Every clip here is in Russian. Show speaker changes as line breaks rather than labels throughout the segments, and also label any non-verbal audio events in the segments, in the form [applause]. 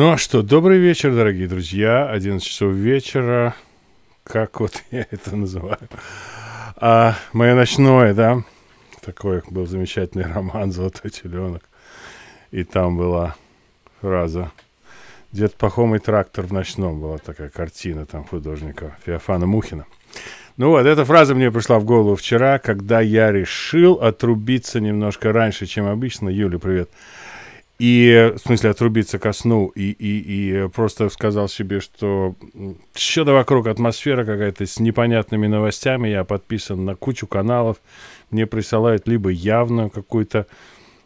Ну а что, добрый вечер, дорогие друзья. 11 часов вечера. Как вот [laughs] я это называю? А, мое ночное, да? Такой был замечательный роман «Золотой теленок». И там была фраза «Дед Пахомый трактор в ночном». Была такая картина там художника Феофана Мухина. Ну вот, эта фраза мне пришла в голову вчера, когда я решил отрубиться немножко раньше, чем обычно. Юля, привет. Привет и, в смысле, отрубиться ко сну. И, и, и просто сказал себе, что что-то вокруг атмосфера какая-то с непонятными новостями. Я подписан на кучу каналов. Мне присылают либо явно какую-то...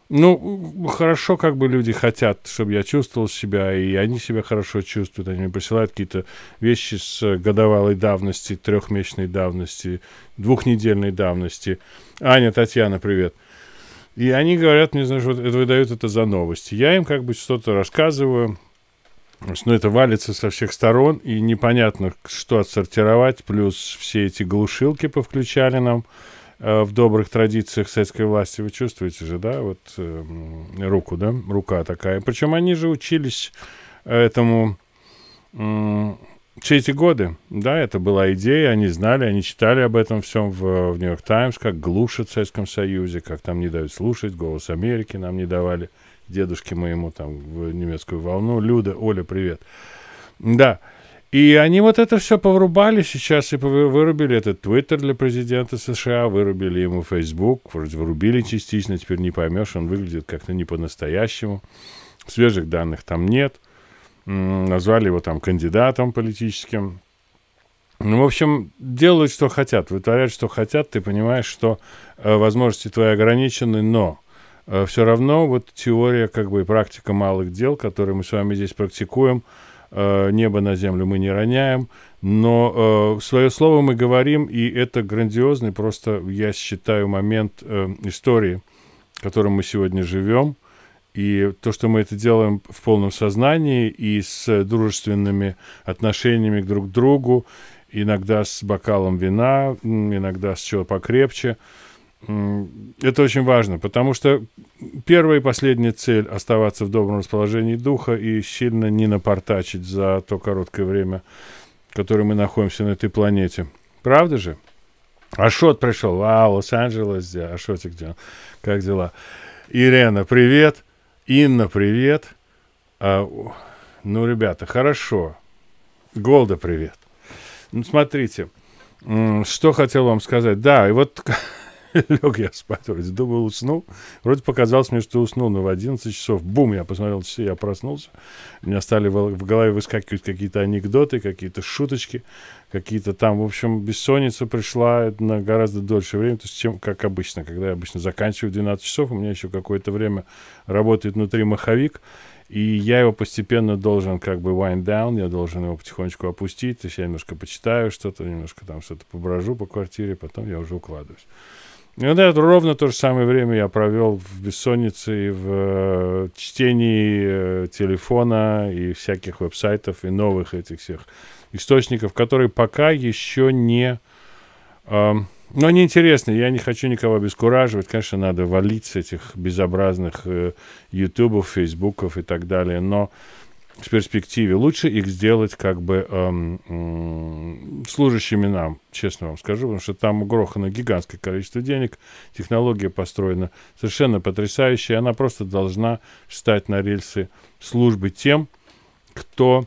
Ну, хорошо, как бы люди хотят, чтобы я чувствовал себя, и они себя хорошо чувствуют. Они мне присылают какие-то вещи с годовалой давности, трехмесячной давности, двухнедельной давности. Аня, Татьяна, привет. И они говорят мне, знаешь, вот это выдают это за новости. Я им как бы что-то рассказываю, но ну, это валится со всех сторон, и непонятно, что отсортировать, плюс все эти глушилки повключали нам э, в добрых традициях советской власти. Вы чувствуете же, да, вот э, руку, да, рука такая. Причем они же учились э, этому... Э, все эти годы, да, это была идея, они знали, они читали об этом всем в, в «Нью-Йорк Таймс», как глушат в Советском Союзе, как там не дают слушать, «Голос Америки» нам не давали, дедушке моему там в немецкую волну, Люда, Оля, привет. Да, и они вот это все поврубали сейчас и вырубили этот Твиттер для президента США, вырубили ему Facebook, вроде вырубили частично, теперь не поймешь, он выглядит как-то не по-настоящему. Свежих данных там нет – назвали его там кандидатом политическим. Ну, в общем, делают, что хотят, вытворяют, что хотят. Ты понимаешь, что э, возможности твои ограничены, но э, все равно вот теория, как бы, и практика малых дел, которые мы с вами здесь практикуем, э, небо на землю мы не роняем, но э, свое слово мы говорим, и это грандиозный просто, я считаю, момент э, истории, в котором мы сегодня живем – и то, что мы это делаем в полном сознании и с дружественными отношениями друг к другу, иногда с бокалом вина, иногда с чего покрепче, это очень важно, потому что первая и последняя цель – оставаться в добром расположении духа и сильно не напортачить за то короткое время, которое мы находимся на этой планете. Правда же? Ашот пришел. А, Лос-Анджелес. где? Ашотик, где? Как дела? Ирена, привет. Инна, привет. А, ну, ребята, хорошо. Голда, привет. Ну, смотрите, что хотел вам сказать. Да, и вот [laughs] лег я спать, вроде думал, уснул. Вроде показалось мне, что уснул, но в 11 часов, бум, я посмотрел часы, я проснулся. У меня стали в голове выскакивать какие-то анекдоты, какие-то шуточки какие-то там, в общем, бессонница пришла на гораздо дольше время, то есть, чем как обычно, когда я обычно заканчиваю в 12 часов, у меня еще какое-то время работает внутри маховик, и я его постепенно должен как бы wind down, я должен его потихонечку опустить, то есть я немножко почитаю что-то, немножко там что-то поброжу по квартире, потом я уже укладываюсь. И вот это ровно то же самое время я провел в бессоннице и в э, чтении э, телефона и всяких веб-сайтов и новых этих всех источников, которые пока еще не... Э, эм, но ну, они интересные, я не хочу никого обескураживать. Конечно, надо валить с этих безобразных э, ютубов, фейсбуков и так далее, но в перспективе. Лучше их сделать как бы эм, эм, служащими нам, честно вам скажу, потому что там угрохано гигантское количество денег, технология построена совершенно потрясающая, она просто должна встать на рельсы службы тем, кто,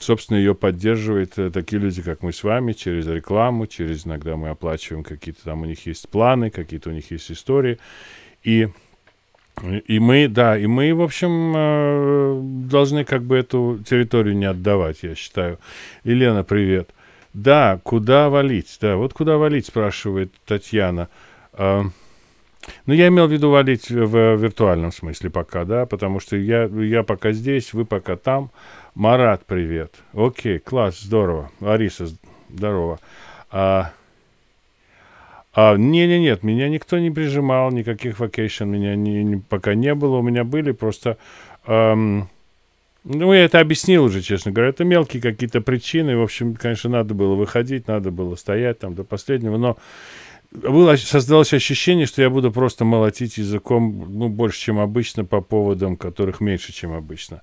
собственно, ее поддерживает, э, такие люди, как мы с вами, через рекламу, через иногда мы оплачиваем какие-то там у них есть планы, какие-то у них есть истории, и и мы, да, и мы, в общем, э, должны как бы эту территорию не отдавать, я считаю. Елена, привет. Да, куда валить? Да, вот куда валить, спрашивает Татьяна. А, ну, я имел в виду валить в виртуальном смысле пока, да, потому что я, я пока здесь, вы пока там. Марат, привет. Окей, класс, здорово. Лариса, здорово. А, а, не, не, нет, меня никто не прижимал, никаких vacation меня не, не, пока не было, у меня были просто, эм, ну я это объяснил уже, честно говоря, это мелкие какие-то причины, в общем, конечно, надо было выходить, надо было стоять там до последнего, но было, создалось ощущение, что я буду просто молотить языком, ну больше, чем обычно по поводам, которых меньше, чем обычно.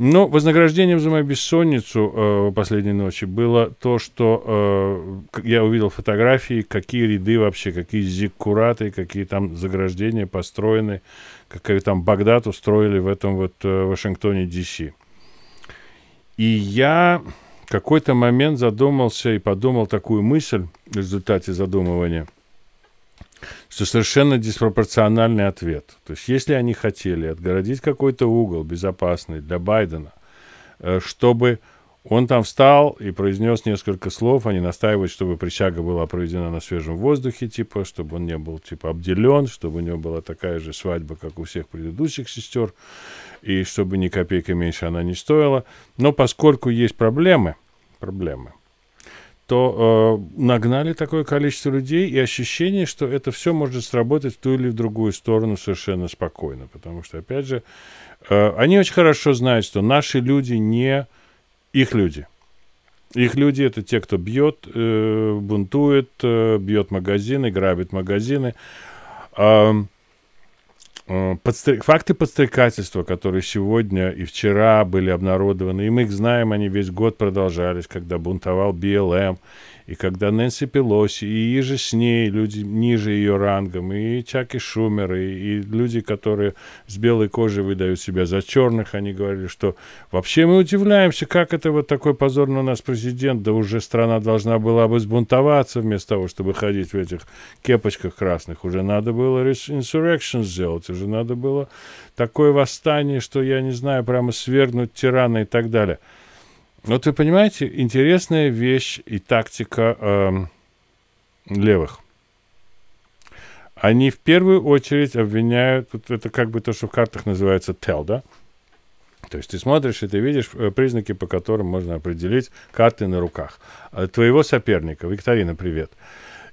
Но ну, вознаграждением за мою бессонницу э, последней ночи было то, что э, я увидел фотографии, какие ряды вообще, какие зиккураты, какие там заграждения построены, какой там Багдад устроили в этом вот э, Вашингтоне, Д.С. И я какой-то момент задумался и подумал такую мысль в результате задумывания – что совершенно диспропорциональный ответ. То есть, если они хотели отгородить какой-то угол безопасный для Байдена, э, чтобы он там встал и произнес несколько слов, они а настаивают, чтобы присяга была проведена на свежем воздухе, типа, чтобы он не был, типа, обделен, чтобы у него была такая же свадьба, как у всех предыдущих сестер, и чтобы ни копейки меньше она не стоила. Но поскольку есть проблемы, проблемы, то э, нагнали такое количество людей и ощущение, что это все может сработать в ту или в другую сторону совершенно спокойно. Потому что, опять же, э, они очень хорошо знают, что наши люди не их люди. Их люди это те, кто бьет, э, бунтует, э, бьет магазины, грабит магазины. Э, Э, подстр... факты подстрекательства, которые сегодня и вчера были обнародованы, и мы их знаем, они весь год продолжались, когда бунтовал БЛМ и когда Нэнси Пелоси, и иже с ней, люди ниже ее рангом, и Чаки Шумер, и, и люди, которые с белой кожи выдают себя за черных, они говорили, что вообще мы удивляемся, как это вот такой позорный у нас президент, да уже страна должна была бы сбунтоваться вместо того, чтобы ходить в этих кепочках красных. Уже надо было insurrection сделать, уже надо было такое восстание, что, я не знаю, прямо свергнуть тирана и так далее. Вот ну, вы понимаете, интересная вещь и тактика э, левых. Они в первую очередь обвиняют, вот это как бы то, что в картах называется tell, да? То есть ты смотришь и ты видишь э, признаки, по которым можно определить карты на руках. Э, твоего соперника. Викторина, привет.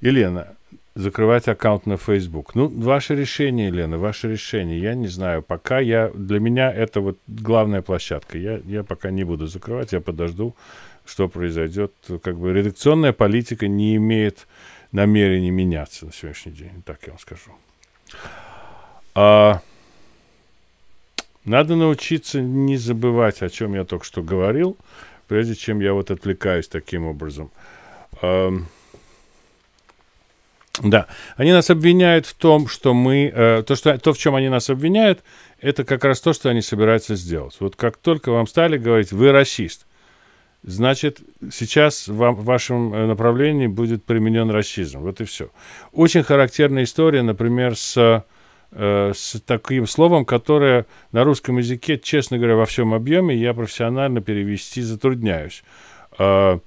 Елена, закрывать аккаунт на Facebook. Ну, ваше решение, Лена, ваше решение. Я не знаю, пока я... Для меня это вот главная площадка. Я, я пока не буду закрывать, я подожду, что произойдет. Как бы редакционная политика не имеет намерения меняться на сегодняшний день. Так я вам скажу. А, надо научиться не забывать, о чем я только что говорил, прежде чем я вот отвлекаюсь таким образом. А, да, они нас обвиняют в том, что мы, э, то, что, то, в чем они нас обвиняют, это как раз то, что они собираются сделать. Вот как только вам стали говорить, вы расист, значит, сейчас вам, в вашем э, направлении будет применен расизм. Вот и все. Очень характерная история, например, с, э, с таким словом, которое на русском языке, честно говоря, во всем объеме я профессионально перевести затрудняюсь. А,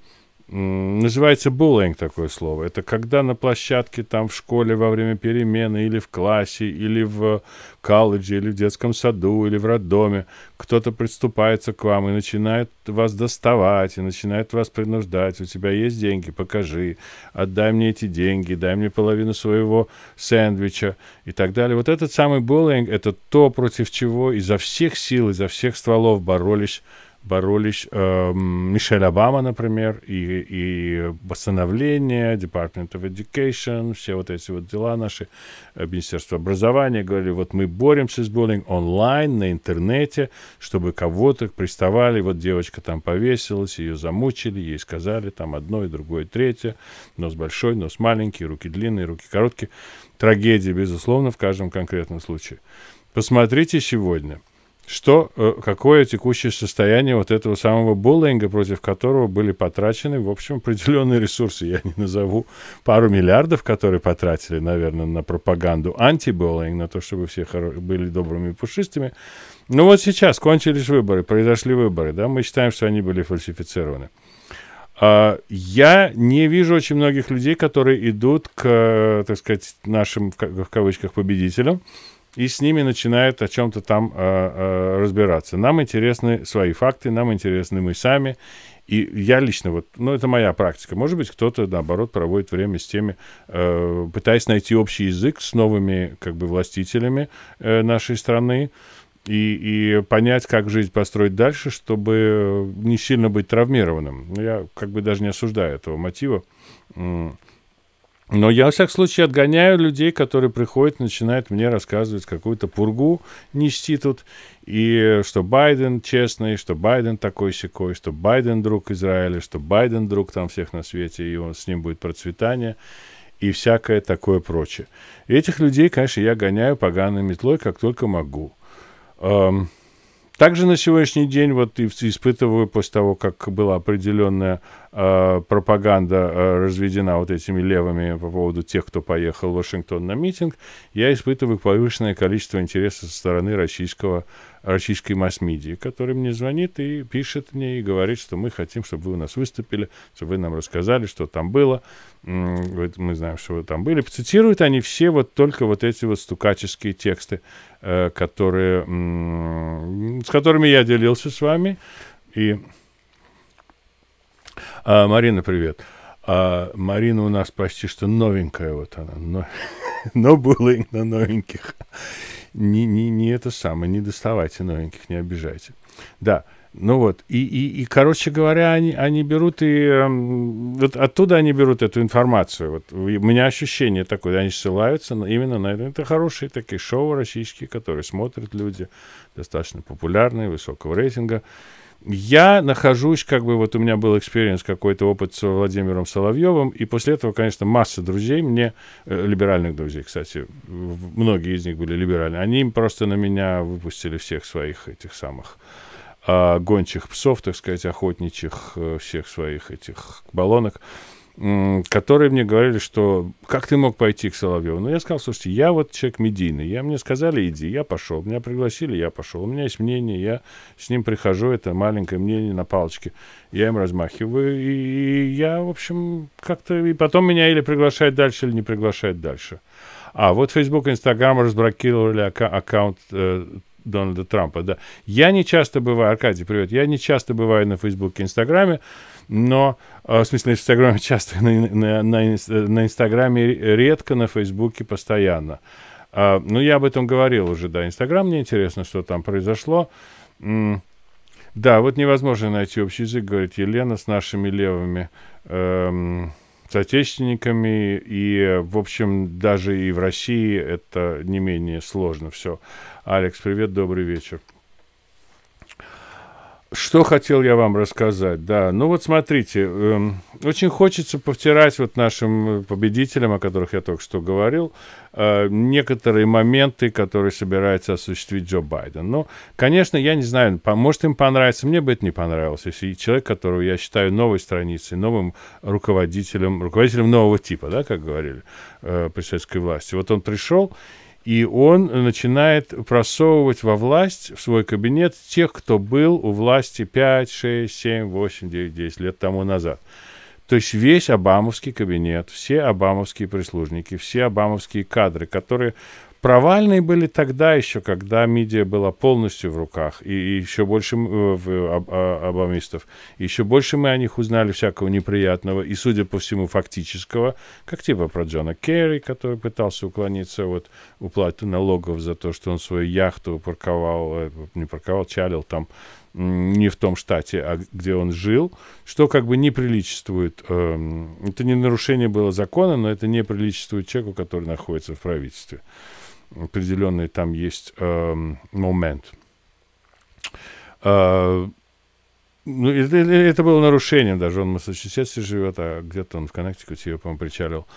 Называется буллинг такое слово. Это когда на площадке, там в школе во время перемены, или в классе, или в колледже, или в детском саду, или в роддоме, кто-то приступается к вам и начинает вас доставать, и начинает вас принуждать. У тебя есть деньги? Покажи. Отдай мне эти деньги, дай мне половину своего сэндвича и так далее. Вот этот самый буллинг – это то, против чего изо всех сил, изо всех стволов боролись боролись э, Мишель Обама, например, и, и восстановление, Department of Education, все вот эти вот дела наши, э, Министерство образования, говорили, вот мы боремся с буллинг онлайн, на интернете, чтобы кого-то приставали, вот девочка там повесилась, ее замучили, ей сказали там одно и другое, третье, нос большой, нос маленький, руки длинные, руки короткие. Трагедия, безусловно, в каждом конкретном случае. Посмотрите сегодня – что, э, какое текущее состояние вот этого самого буллинга, против которого были потрачены, в общем, определенные ресурсы. Я не назову пару миллиардов, которые потратили, наверное, на пропаганду антибуллинг, на то, чтобы все были добрыми и пушистыми. Ну вот сейчас кончились выборы, произошли выборы, да, мы считаем, что они были фальсифицированы. А, я не вижу очень многих людей, которые идут к, э, так сказать, нашим, в кавычках, победителям, и с ними начинают о чем-то там э, э, разбираться. Нам интересны свои факты, нам интересны мы сами. И я лично, вот, ну, это моя практика. Может быть, кто-то, наоборот, проводит время с теми, э, пытаясь найти общий язык с новыми, как бы, властителями э, нашей страны и, и понять, как жизнь построить дальше, чтобы не сильно быть травмированным. Ну, я, как бы, даже не осуждаю этого мотива. Но я, во всяком случае, отгоняю людей, которые приходят, начинают мне рассказывать какую-то пургу нести тут, и что Байден честный, что Байден такой секой, что Байден друг Израиля, что Байден друг там всех на свете, и он, с ним будет процветание и всякое такое прочее. этих людей, конечно, я гоняю поганой метлой, как только могу. Эм, также на сегодняшний день вот испытываю после того, как была определенная э, пропаганда э, разведена вот этими левыми по поводу тех, кто поехал в Вашингтон на митинг, я испытываю повышенное количество интереса со стороны российского российской масс-медиа, который мне звонит и пишет мне и говорит, что мы хотим, чтобы вы у нас выступили, чтобы вы нам рассказали, что там было. Мы знаем, что вы там были. Цитируют они все вот только вот эти вот стукаческие тексты, э, которые, с которыми я делился с вами. И а, Марина, привет. А, Марина у нас почти что новенькая, вот она, но, [laughs] но буллинг на новеньких не, не, не это самое, не доставайте новеньких, не обижайте. Да, ну вот, и, и, и короче говоря, они, они берут и эм, вот оттуда они берут эту информацию. Вот у меня ощущение такое, они ссылаются на, именно на это. Это хорошие такие шоу российские, которые смотрят люди, достаточно популярные, высокого рейтинга. Я нахожусь, как бы вот у меня был экспириенс, какой-то опыт с Владимиром Соловьевым, и после этого, конечно, масса друзей мне, э, либеральных друзей, кстати, многие из них были либеральные, они просто на меня выпустили всех своих этих самых э, гончих псов, так сказать, охотничьих, э, всех своих этих баллонок которые мне говорили, что как ты мог пойти к Соловьеву? Ну, я сказал, слушайте, я вот человек медийный, я, мне сказали, иди, я пошел, меня пригласили, я пошел, у меня есть мнение, я с ним прихожу, это маленькое мнение на палочке, я им размахиваю, и, и я, в общем, как-то, и потом меня или приглашают дальше, или не приглашают дальше. А вот Facebook и Instagram разблокировали аккаунт э, Дональда Трампа, да. Я не часто бываю, Аркадий, привет, я не часто бываю на Фейсбуке, Инстаграме, но, э, в смысле, на Инстаграме часто, на, на, на, на Инстаграме редко, на Фейсбуке постоянно. А, ну, я об этом говорил уже, да, Инстаграм, мне интересно, что там произошло. Да, вот невозможно найти общий язык, говорит Елена, с нашими левыми эм, соотечественниками, и, в общем, даже и в России это не менее сложно все. Алекс, привет, добрый вечер. Что хотел я вам рассказать, да. Ну вот смотрите, э, очень хочется повтирать вот нашим э, победителям, о которых я только что говорил, э, некоторые моменты, которые собирается осуществить Джо Байден. Но, конечно, я не знаю, может им понравится, мне бы это не понравилось, если человек, которого я считаю новой страницей, новым руководителем, руководителем нового типа, да, как говорили э, при советской власти, вот он пришел, и он начинает просовывать во власть, в свой кабинет, тех, кто был у власти 5, 6, 7, 8, 9, 10 лет тому назад. То есть весь обамовский кабинет, все обамовские прислужники, все обамовские кадры, которые провальные были тогда еще, когда медиа была полностью в руках, и, еще больше э, в, абамистов, э, еще больше мы о них узнали всякого неприятного, и, судя по всему, фактического, как типа про Джона Керри, который пытался уклониться от уплаты налогов за то, что он свою яхту парковал, э, не парковал, чалил там не в том штате, а где он жил, что как бы не приличествует, эм, это не нарушение было закона, но это не приличествует человеку, который находится в правительстве определенный там есть э, момент. Э, ну, это, это было нарушением даже. Он в Массачусетсе живет, а где-то он в Коннектикуте, я, по-моему, причалил,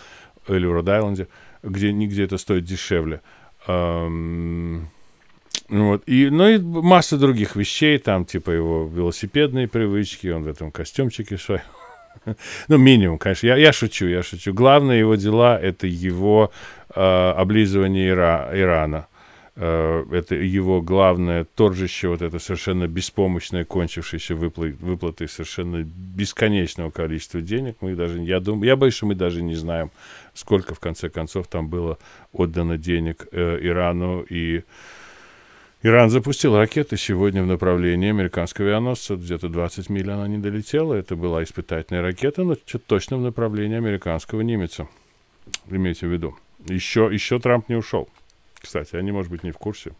или в Род-Айленде, где нигде это стоит дешевле. Эм, ну вот. И, ну и масса других вещей, там, типа его велосипедные привычки, он в этом костюмчике своем. [laughs] Ну, минимум, конечно. Я, я шучу, я шучу. Главное его дела — это его Э, облизывание Ира, Ирана. Э, это его главное торжище, вот это совершенно беспомощное, кончившееся выплаты, выплаты совершенно бесконечного количества денег. Мы даже, я думаю, я боюсь, что мы даже не знаем, сколько в конце концов там было отдано денег э, Ирану и Иран запустил ракеты сегодня в направлении американского авианосца. Где-то 20 миль она не долетела. Это была испытательная ракета, но точно в направлении американского немеца. Имейте в виду. Еще, еще Трамп не ушел. Кстати, они, может быть, не в курсе.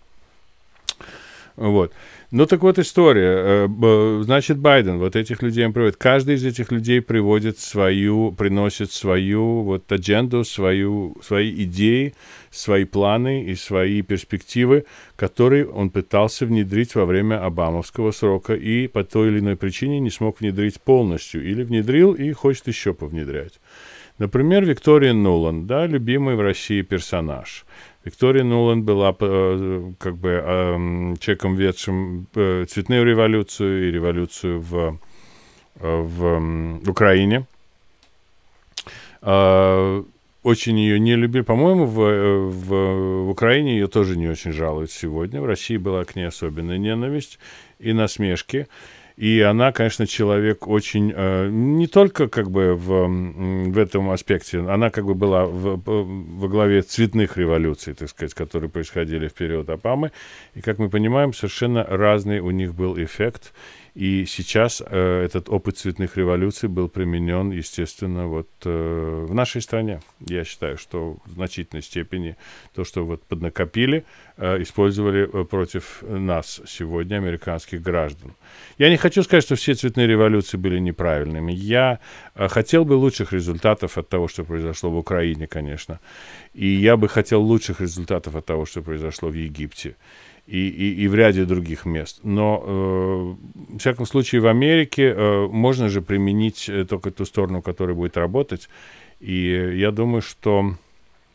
Вот. Ну, так вот история. Э, значит, Байден вот этих людей приводит. Каждый из этих людей приводит свою, приносит свою вот адженду, свою, свои идеи, свои планы и свои перспективы, которые он пытался внедрить во время обамовского срока и по той или иной причине не смог внедрить полностью. Или внедрил и хочет еще повнедрять. Например, Виктория Нуланд, да, любимый в России персонаж. Виктория Нуланд была э, как бы э, человеком, ведшим э, цветную революцию и революцию в, э, в Украине. А, очень ее не любили. По-моему, в, э, в, в Украине ее тоже не очень жалуют сегодня. В России была к ней особенная ненависть и насмешки. И она, конечно, человек очень... Э, не только как бы в, в этом аспекте, она как бы была в, во главе цветных революций, так сказать, которые происходили в период Обамы. И, как мы понимаем, совершенно разный у них был эффект. И сейчас э, этот опыт цветных революций был применен, естественно, вот э, в нашей стране. Я считаю, что в значительной степени то, что вот поднакопили, э, использовали э, против нас сегодня, американских граждан. Я не хочу сказать, что все цветные революции были неправильными. Я э, хотел бы лучших результатов от того, что произошло в Украине, конечно. И я бы хотел лучших результатов от того, что произошло в Египте и, и, и в ряде других мест. Но, э, в всяком случае, в Америке э, можно же применить э, только ту сторону, которая будет работать. И я думаю, что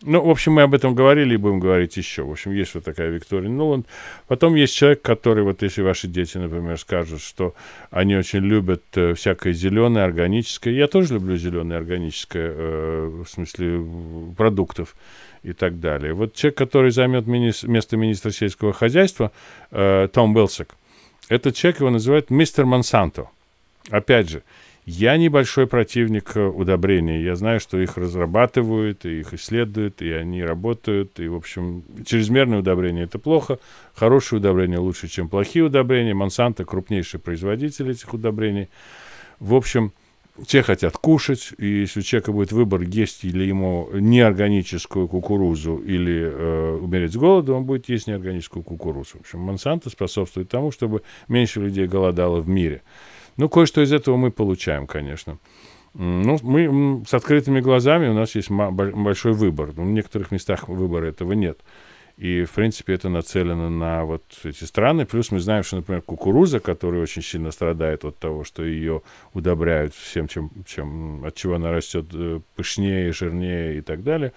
ну, в общем, мы об этом говорили и будем говорить еще. В общем, есть вот такая Виктория Нуланд. Потом есть человек, который, вот если ваши дети, например, скажут, что они очень любят э, всякое зеленое, органическое. Я тоже люблю зеленое, органическое, э, в смысле продуктов и так далее. Вот человек, который займет министр, место министра сельского хозяйства, э, Том Уилсек, этот человек его называют мистер Монсанто. Опять же, я небольшой противник э, удобрений. Я знаю, что их разрабатывают, и их исследуют, и они работают. И, в общем, чрезмерное удобрение – это плохо. Хорошие удобрения лучше, чем плохие удобрения. Монсанто – крупнейший производитель этих удобрений. В общем, те хотят кушать, и если у человека будет выбор, есть или ему неорганическую кукурузу или э, умереть с голоду, он будет есть неорганическую кукурузу. В общем, Монсанто способствует тому, чтобы меньше людей голодало в мире. Ну, кое-что из этого мы получаем, конечно. Ну, мы с открытыми глазами, у нас есть большой выбор. Ну, в некоторых местах выбора этого нет. И, в принципе, это нацелено на вот эти страны. Плюс мы знаем, что, например, кукуруза, которая очень сильно страдает от того, что ее удобряют всем, чем, чем, от чего она растет э, пышнее, жирнее и так далее.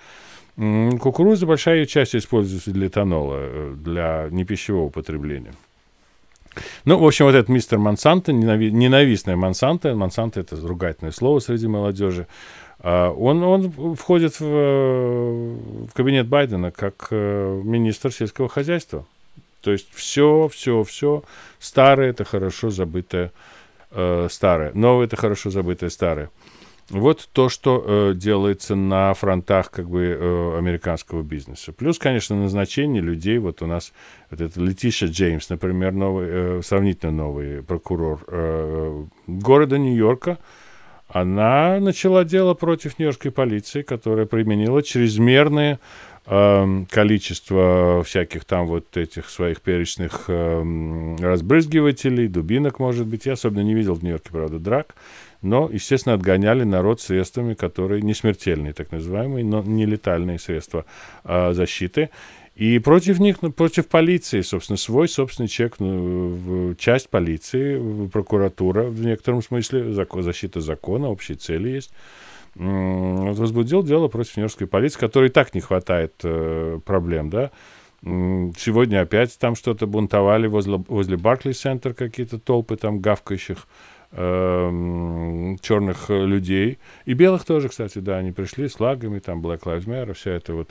Кукуруза большая ее часть используется для этанола, э, для непищевого потребления. Ну, в общем, вот этот мистер Монсанто, ненави- ненавистное Монсанто, Монсанто — это ругательное слово среди молодежи, а, он, он входит в, в кабинет Байдена как э, министр сельского хозяйства. То есть все, все, все старое — это хорошо забытое э, старое, новое — это хорошо забытое старое. Вот то, что э, делается на фронтах как бы э, американского бизнеса. Плюс, конечно, назначение людей. Вот у нас вот это Летиша Джеймс, например, новый, э, сравнительно новый прокурор э, города Нью-Йорка. Она начала дело против нью-йоркской полиции, которая применила чрезмерные э, количество всяких там вот этих своих перечных э, разбрызгивателей, дубинок, может быть. Я особенно не видел в Нью-Йорке, правда, драк но, естественно, отгоняли народ средствами, которые не смертельные, так называемые, но не летальные средства э, защиты. И против них, ну, против полиции, собственно, свой собственный чек, ну, часть полиции, прокуратура в некотором смысле, закон, защита закона, общие цели есть возбудил дело против нью-йоркской полиции, которой и так не хватает э, проблем, да. Сегодня опять там что-то бунтовали возле, возле Баркли-центр какие-то толпы там гавкающих Эм, черных э, людей. И белых тоже, кстати, да, они пришли с лагами, там Black Lives Matter, вся эта вот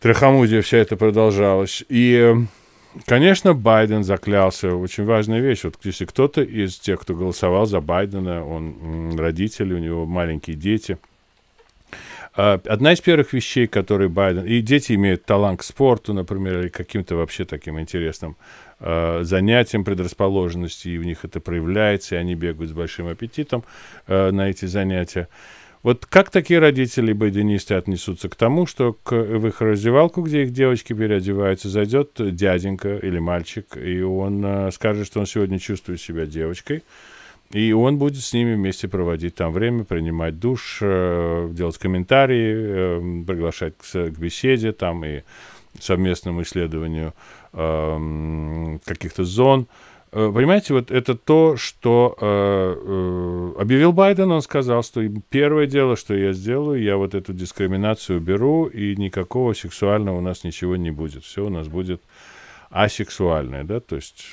трахамудия, вся это продолжалась. И, э, конечно, Байден заклялся. Очень важная вещь. Вот если кто-то из тех, кто голосовал за Байдена, он родители, у него маленькие дети а, – Одна из первых вещей, которые Байден... И дети имеют талант к спорту, например, или каким-то вообще таким интересным Э, занятиям предрасположенности, и в них это проявляется, и они бегают с большим аппетитом э, на эти занятия. Вот как такие родители байденисты отнесутся к тому, что к, в их раздевалку, где их девочки переодеваются, зайдет дяденька или мальчик, и он э, скажет, что он сегодня чувствует себя девочкой, и он будет с ними вместе проводить там время, принимать душ, э, делать комментарии, э, приглашать к, к беседе там и совместному исследованию Эм, каких-то зон. Э, понимаете, вот это то, что э, э, объявил Байден, он сказал, что первое дело, что я сделаю, я вот эту дискриминацию беру, и никакого сексуального у нас ничего не будет. Все у нас будет асексуальное, да, то есть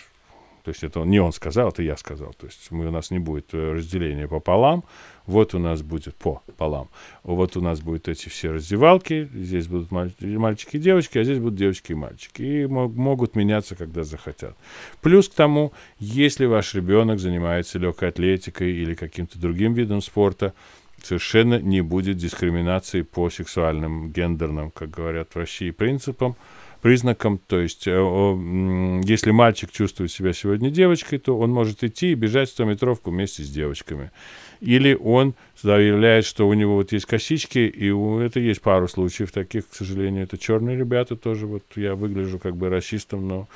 то есть это не он сказал, это я сказал. То есть мы, у нас не будет э, разделения пополам. Вот у нас будет по полам. Вот у нас будут эти все раздевалки. Здесь будут мальчики и девочки, а здесь будут девочки и мальчики. И могут меняться, когда захотят. Плюс к тому, если ваш ребенок занимается легкой атлетикой или каким-то другим видом спорта, совершенно не будет дискриминации по сексуальным, гендерным, как говорят в России, принципам признакам. То есть, э, если мальчик чувствует себя сегодня девочкой, то он может идти и бежать 100 метровку вместе с девочками. Или он заявляет, что у него вот есть косички, и у, это есть пару случаев таких, к сожалению, это черные ребята тоже. Вот я выгляжу как бы расистом, но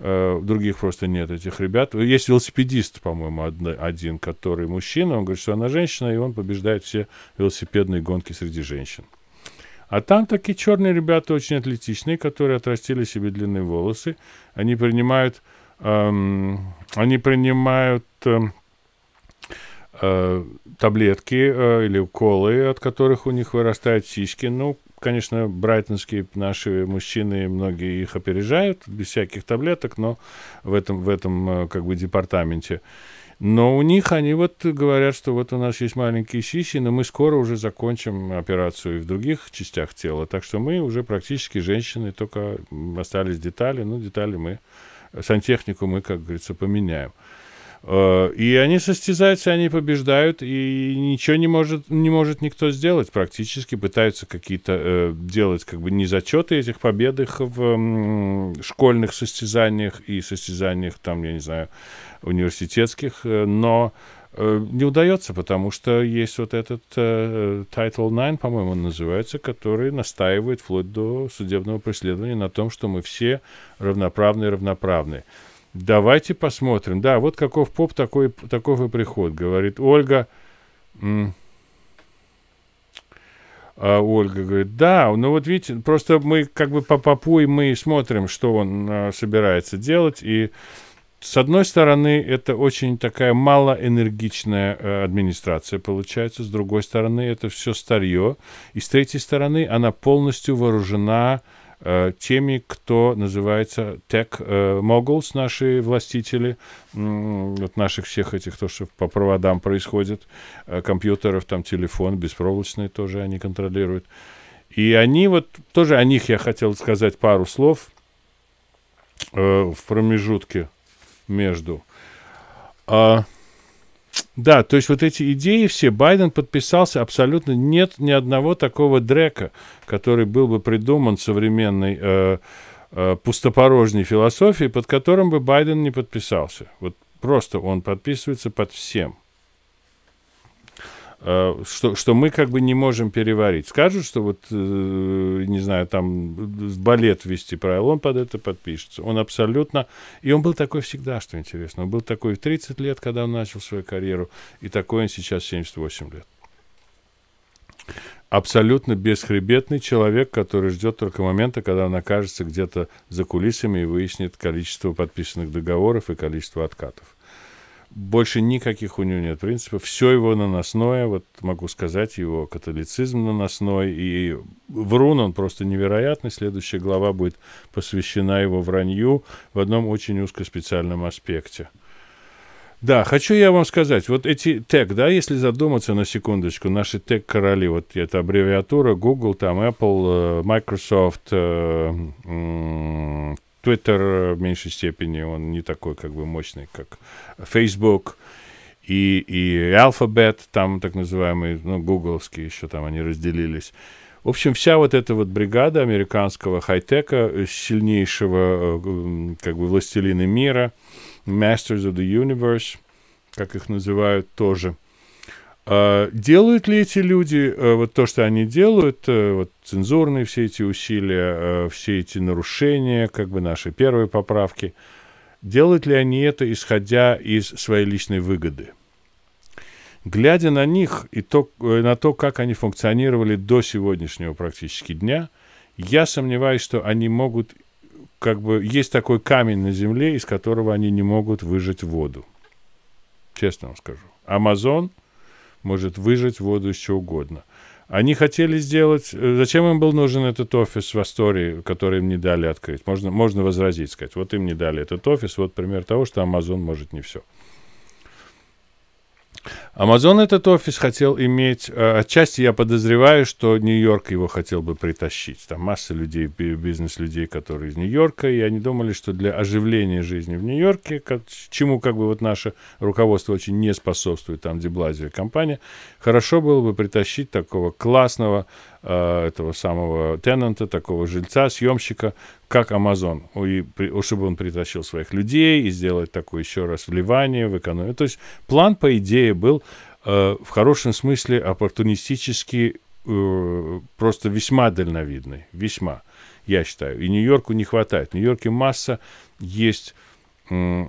э, других просто нет этих ребят. Есть велосипедист, по-моему, один, который мужчина, он говорит, что она женщина, и он побеждает все велосипедные гонки среди женщин. А там такие черные ребята очень атлетичные, которые отрастили себе длинные волосы. Они принимают, эм, они принимают эм, э, таблетки э, или уколы, от которых у них вырастают сиськи. Ну, конечно, брайтонские наши мужчины, многие их опережают без всяких таблеток, но в этом, в этом э, как бы департаменте. Но у них они вот говорят, что вот у нас есть маленькие сиси, но мы скоро уже закончим операцию и в других частях тела. Так что мы уже практически женщины, только остались детали. Ну, детали мы, сантехнику мы, как говорится, поменяем. Э, и они состязаются, они побеждают, и ничего не может, не может никто сделать. Практически пытаются какие-то э, делать как бы не зачеты этих побед их в э, школьных состязаниях и состязаниях там, я не знаю, университетских, э, но э, не удается, потому что есть вот этот э, Title 9, по-моему, он называется, который настаивает вплоть до судебного преследования на том, что мы все равноправные, равноправные. Давайте посмотрим. Да, вот каков поп, такой, такой и приход, говорит Ольга. А Ольга говорит, да, ну вот видите, просто мы как бы по попу и мы смотрим, что он а, собирается делать, и с одной стороны, это очень такая малоэнергичная э, администрация получается, с другой стороны, это все старье, и с третьей стороны, она полностью вооружена э, теми, кто называется tech э, moguls, наши властители, вот наших всех этих, то, что по проводам происходит, компьютеров, там телефон, беспроволочные тоже они контролируют. И они вот, тоже о них я хотел сказать пару слов в промежутке между. А, да, то есть вот эти идеи все, Байден подписался, абсолютно нет ни одного такого дрека, который был бы придуман современной э, э, пустопорожней философии, под которым бы Байден не подписался. Вот просто он подписывается под всем. Э, что, что мы как бы не можем переварить. Скажут, что вот, э, не знаю, там балет вести правил, он под это подпишется. Он абсолютно... И он был такой всегда, что интересно. Он был такой в 30 лет, когда он начал свою карьеру, и такой он сейчас 78 лет. Абсолютно бесхребетный человек, который ждет только момента, когда он окажется где-то за кулисами и выяснит количество подписанных договоров и количество откатов больше никаких у него нет принципов. Все его наносное, вот могу сказать, его католицизм наносной. И врун он просто невероятный. Следующая глава будет посвящена его вранью в одном очень узкоспециальном аспекте. Да, хочу я вам сказать, вот эти тег, да, если задуматься на секундочку, наши тег-короли, вот эта аббревиатура Google, там Apple, э, Microsoft, э, Twitter э, в меньшей степени, он не такой как бы мощный, как Facebook и, и Alphabet, там так называемый, ну, гугловский еще там они разделились. В общем, вся вот эта вот бригада американского хай-тека, э, сильнейшего э, как бы властелина мира, Masters of the Universe, как их называют тоже – а делают ли эти люди э, вот то, что они делают, э, вот цензурные все эти усилия, э, все эти нарушения, как бы наши первые поправки, делают ли они это, исходя из своей личной выгоды? Глядя на них и то, на то, как они функционировали до сегодняшнего практически дня, я сомневаюсь, что они могут, как бы, есть такой камень на земле, из которого они не могут выжать воду. Честно вам скажу. Амазон – может выжать воду из чего угодно. Они хотели сделать... Э, зачем им был нужен этот офис в Астории, который им не дали открыть? Можно, можно возразить, сказать, вот им не дали этот офис, вот пример того, что Amazon может не все. Amazon этот офис хотел иметь. Э, отчасти я подозреваю, что Нью-Йорк его хотел бы притащить. Там масса людей, бизнес-людей, которые из Нью-Йорка, и они думали, что для оживления жизни в Нью-Йорке, чему как бы вот наше руководство очень не способствует, там Деблазия компания, хорошо было бы притащить такого классного Э, этого самого тенанта, такого жильца, съемщика, как Amazon, и, при, чтобы он притащил своих людей и сделать такое еще раз вливание в экономику. То есть план, по идее, был э, в хорошем смысле оппортунистически э, просто весьма дальновидный, весьма, я считаю. И Нью-Йорку не хватает. В Нью-Йорке масса есть э,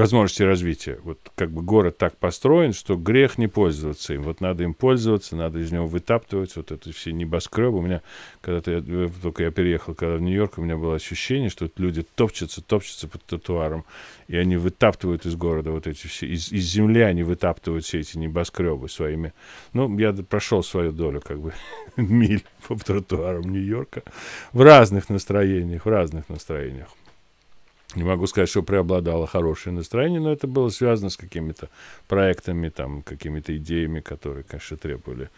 возможности развития. Вот как бы город так построен, что грех не пользоваться им. Вот надо им пользоваться, надо из него вытаптывать. Вот это все небоскребы. У меня, когда-то я, э, только я переехал, когда в Нью-Йорк, у меня было ощущение, что люди топчутся, топчутся под тротуаром. И они вытаптывают из города вот эти все, из, из земли они вытаптывают все эти небоскребы своими. Ну, я прошел свою долю как бы [laughs] миль по тротуарам Нью-Йорка в разных настроениях, в разных настроениях. Не могу сказать, что преобладало хорошее настроение, но это было связано с какими-то проектами, там, какими-то идеями, которые, конечно, требовали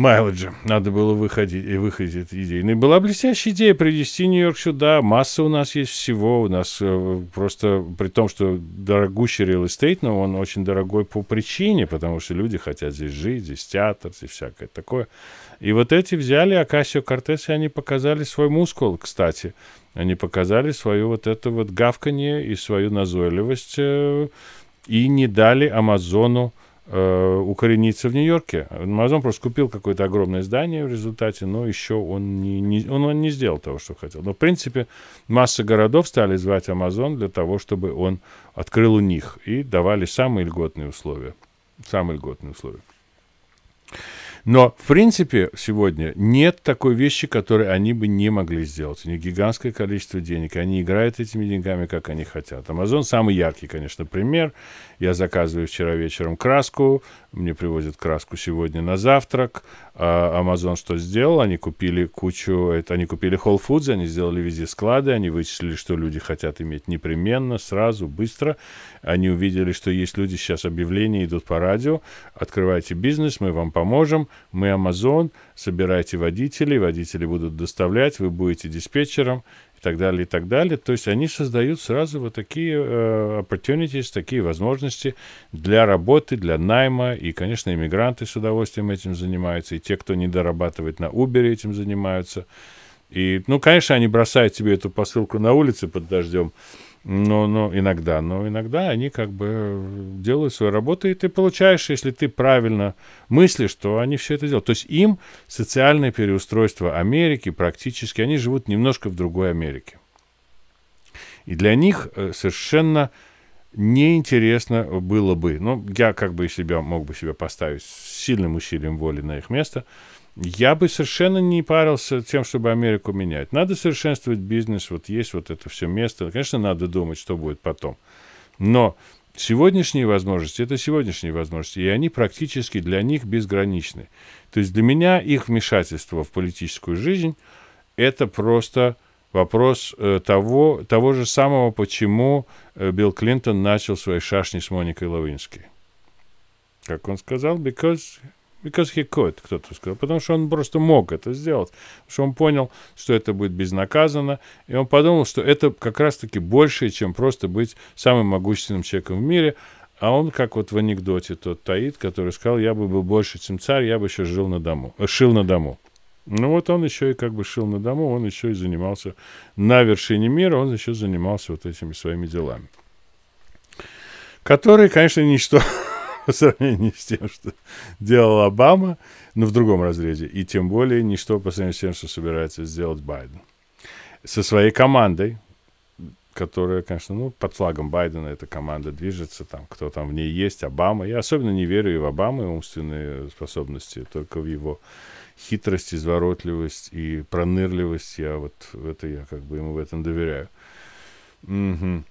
Майлджа. Надо было э, выходить, и выходить от идеи. Ну, и была блестящая идея привезти Нью-Йорк сюда. Масса у нас есть всего. У нас э, просто, при том, что дорогущий real estate, но он очень дорогой по причине, потому что люди хотят здесь жить, здесь театр, здесь всякое такое. И вот эти взяли Акасио Кортес, и они показали свой мускул, кстати. Они показали свою вот это вот гавканье и свою назойливость. Э, и не дали Амазону Э, укорениться в Нью-Йорке. Амазон просто купил какое-то огромное здание в результате, но еще он не, не, он, он не сделал того, что хотел. Но, в принципе, масса городов стали звать Амазон для того, чтобы он открыл у них и давали самые льготные условия. Самые льготные условия. Но, в принципе, сегодня нет такой вещи, которую они бы не могли сделать. У них гигантское количество денег, они играют этими деньгами, как они хотят. Amazon самый яркий, конечно, пример. Я заказываю вчера вечером краску, мне привозят краску сегодня на завтрак, а Amazon что сделал? Они купили кучу, это они купили Whole Foods, они сделали везде склады, они вычислили, что люди хотят иметь непременно, сразу, быстро. Они увидели, что есть люди сейчас объявления идут по радио, открывайте бизнес, мы вам поможем, мы Amazon, собирайте водителей, водители будут доставлять, вы будете диспетчером, и так далее, и так далее. То есть они создают сразу вот такие э, opportunities, такие возможности для работы, для найма. И, конечно, иммигранты с удовольствием этим занимаются, и те, кто не дорабатывает на Uber, этим занимаются. И, ну, конечно, они бросают тебе эту посылку на улице под дождем, но, но иногда, но иногда они как бы делают свою работу, и ты получаешь, если ты правильно мыслишь, что они все это делают. То есть им социальное переустройство Америки практически, они живут немножко в другой Америке. И для них э, совершенно неинтересно было бы, ну, я как бы себя, мог бы себя поставить с сильным усилием воли на их место – я бы совершенно не парился тем, чтобы Америку менять. Надо совершенствовать бизнес, вот есть вот это все место. Конечно, надо думать, что будет потом. Но сегодняшние возможности – это сегодняшние возможности, и они практически для них безграничны. То есть для меня их вмешательство в политическую жизнь – это просто вопрос э, того, того же самого, почему э, Билл Клинтон начал свои шашни с Моникой Лавинской. Как он сказал, because мне кажется, Хико это кто-то сказал, потому что он просто мог это сделать, потому что он понял, что это будет безнаказанно, и он подумал, что это как раз-таки больше, чем просто быть самым могущественным человеком в мире, а он, как вот в анекдоте тот Таит, который сказал, я бы был больше, чем царь, я бы еще жил на дому, э, шил на дому. Ну вот он еще и как бы шил на дому, он еще и занимался на вершине мира, он еще занимался вот этими своими делами. Которые, конечно, ничто [laughs] по сравнению с тем, что делал Обама, но в другом разрезе, и тем более ничто по сравнению с тем, что собирается сделать Байден. Со своей командой, которая, конечно, ну, под флагом Байдена эта команда движется, там, кто там в ней есть, Обама. Я особенно не верю и в Обаму, и умственные способности, только в его хитрость, изворотливость и пронырливость. Я вот в это я как бы ему в этом доверяю. Угу.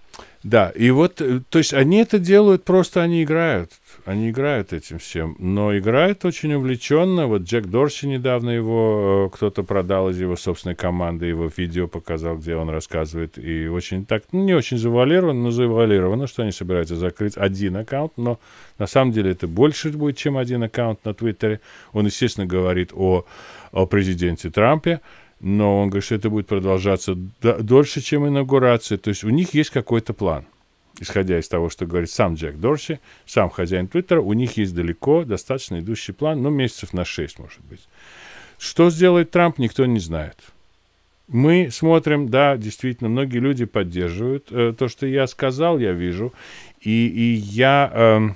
Да, и вот, э, то есть они это делают, просто они играют. Они играют этим всем. Но играют очень увлеченно. Вот Джек Дорси недавно его, э, кто-то продал из его собственной команды, его видео показал, где он рассказывает. И очень так, ну не очень завуалировано, но завуалировано, что они собираются закрыть один аккаунт. Но на самом деле это больше будет, чем один аккаунт на Твиттере. Он, естественно, говорит о, о президенте Трампе но он говорит, что это будет продолжаться дольше, чем инаугурация. То есть у них есть какой-то план. Исходя из того, что говорит сам Джек Дорси, сам хозяин Твиттера, у них есть далеко достаточно идущий план, ну, месяцев на 6, может быть. Что сделает Трамп, никто не знает. Мы смотрим, да, действительно, многие люди поддерживают э, то, что я сказал, я вижу. И, и я... Э,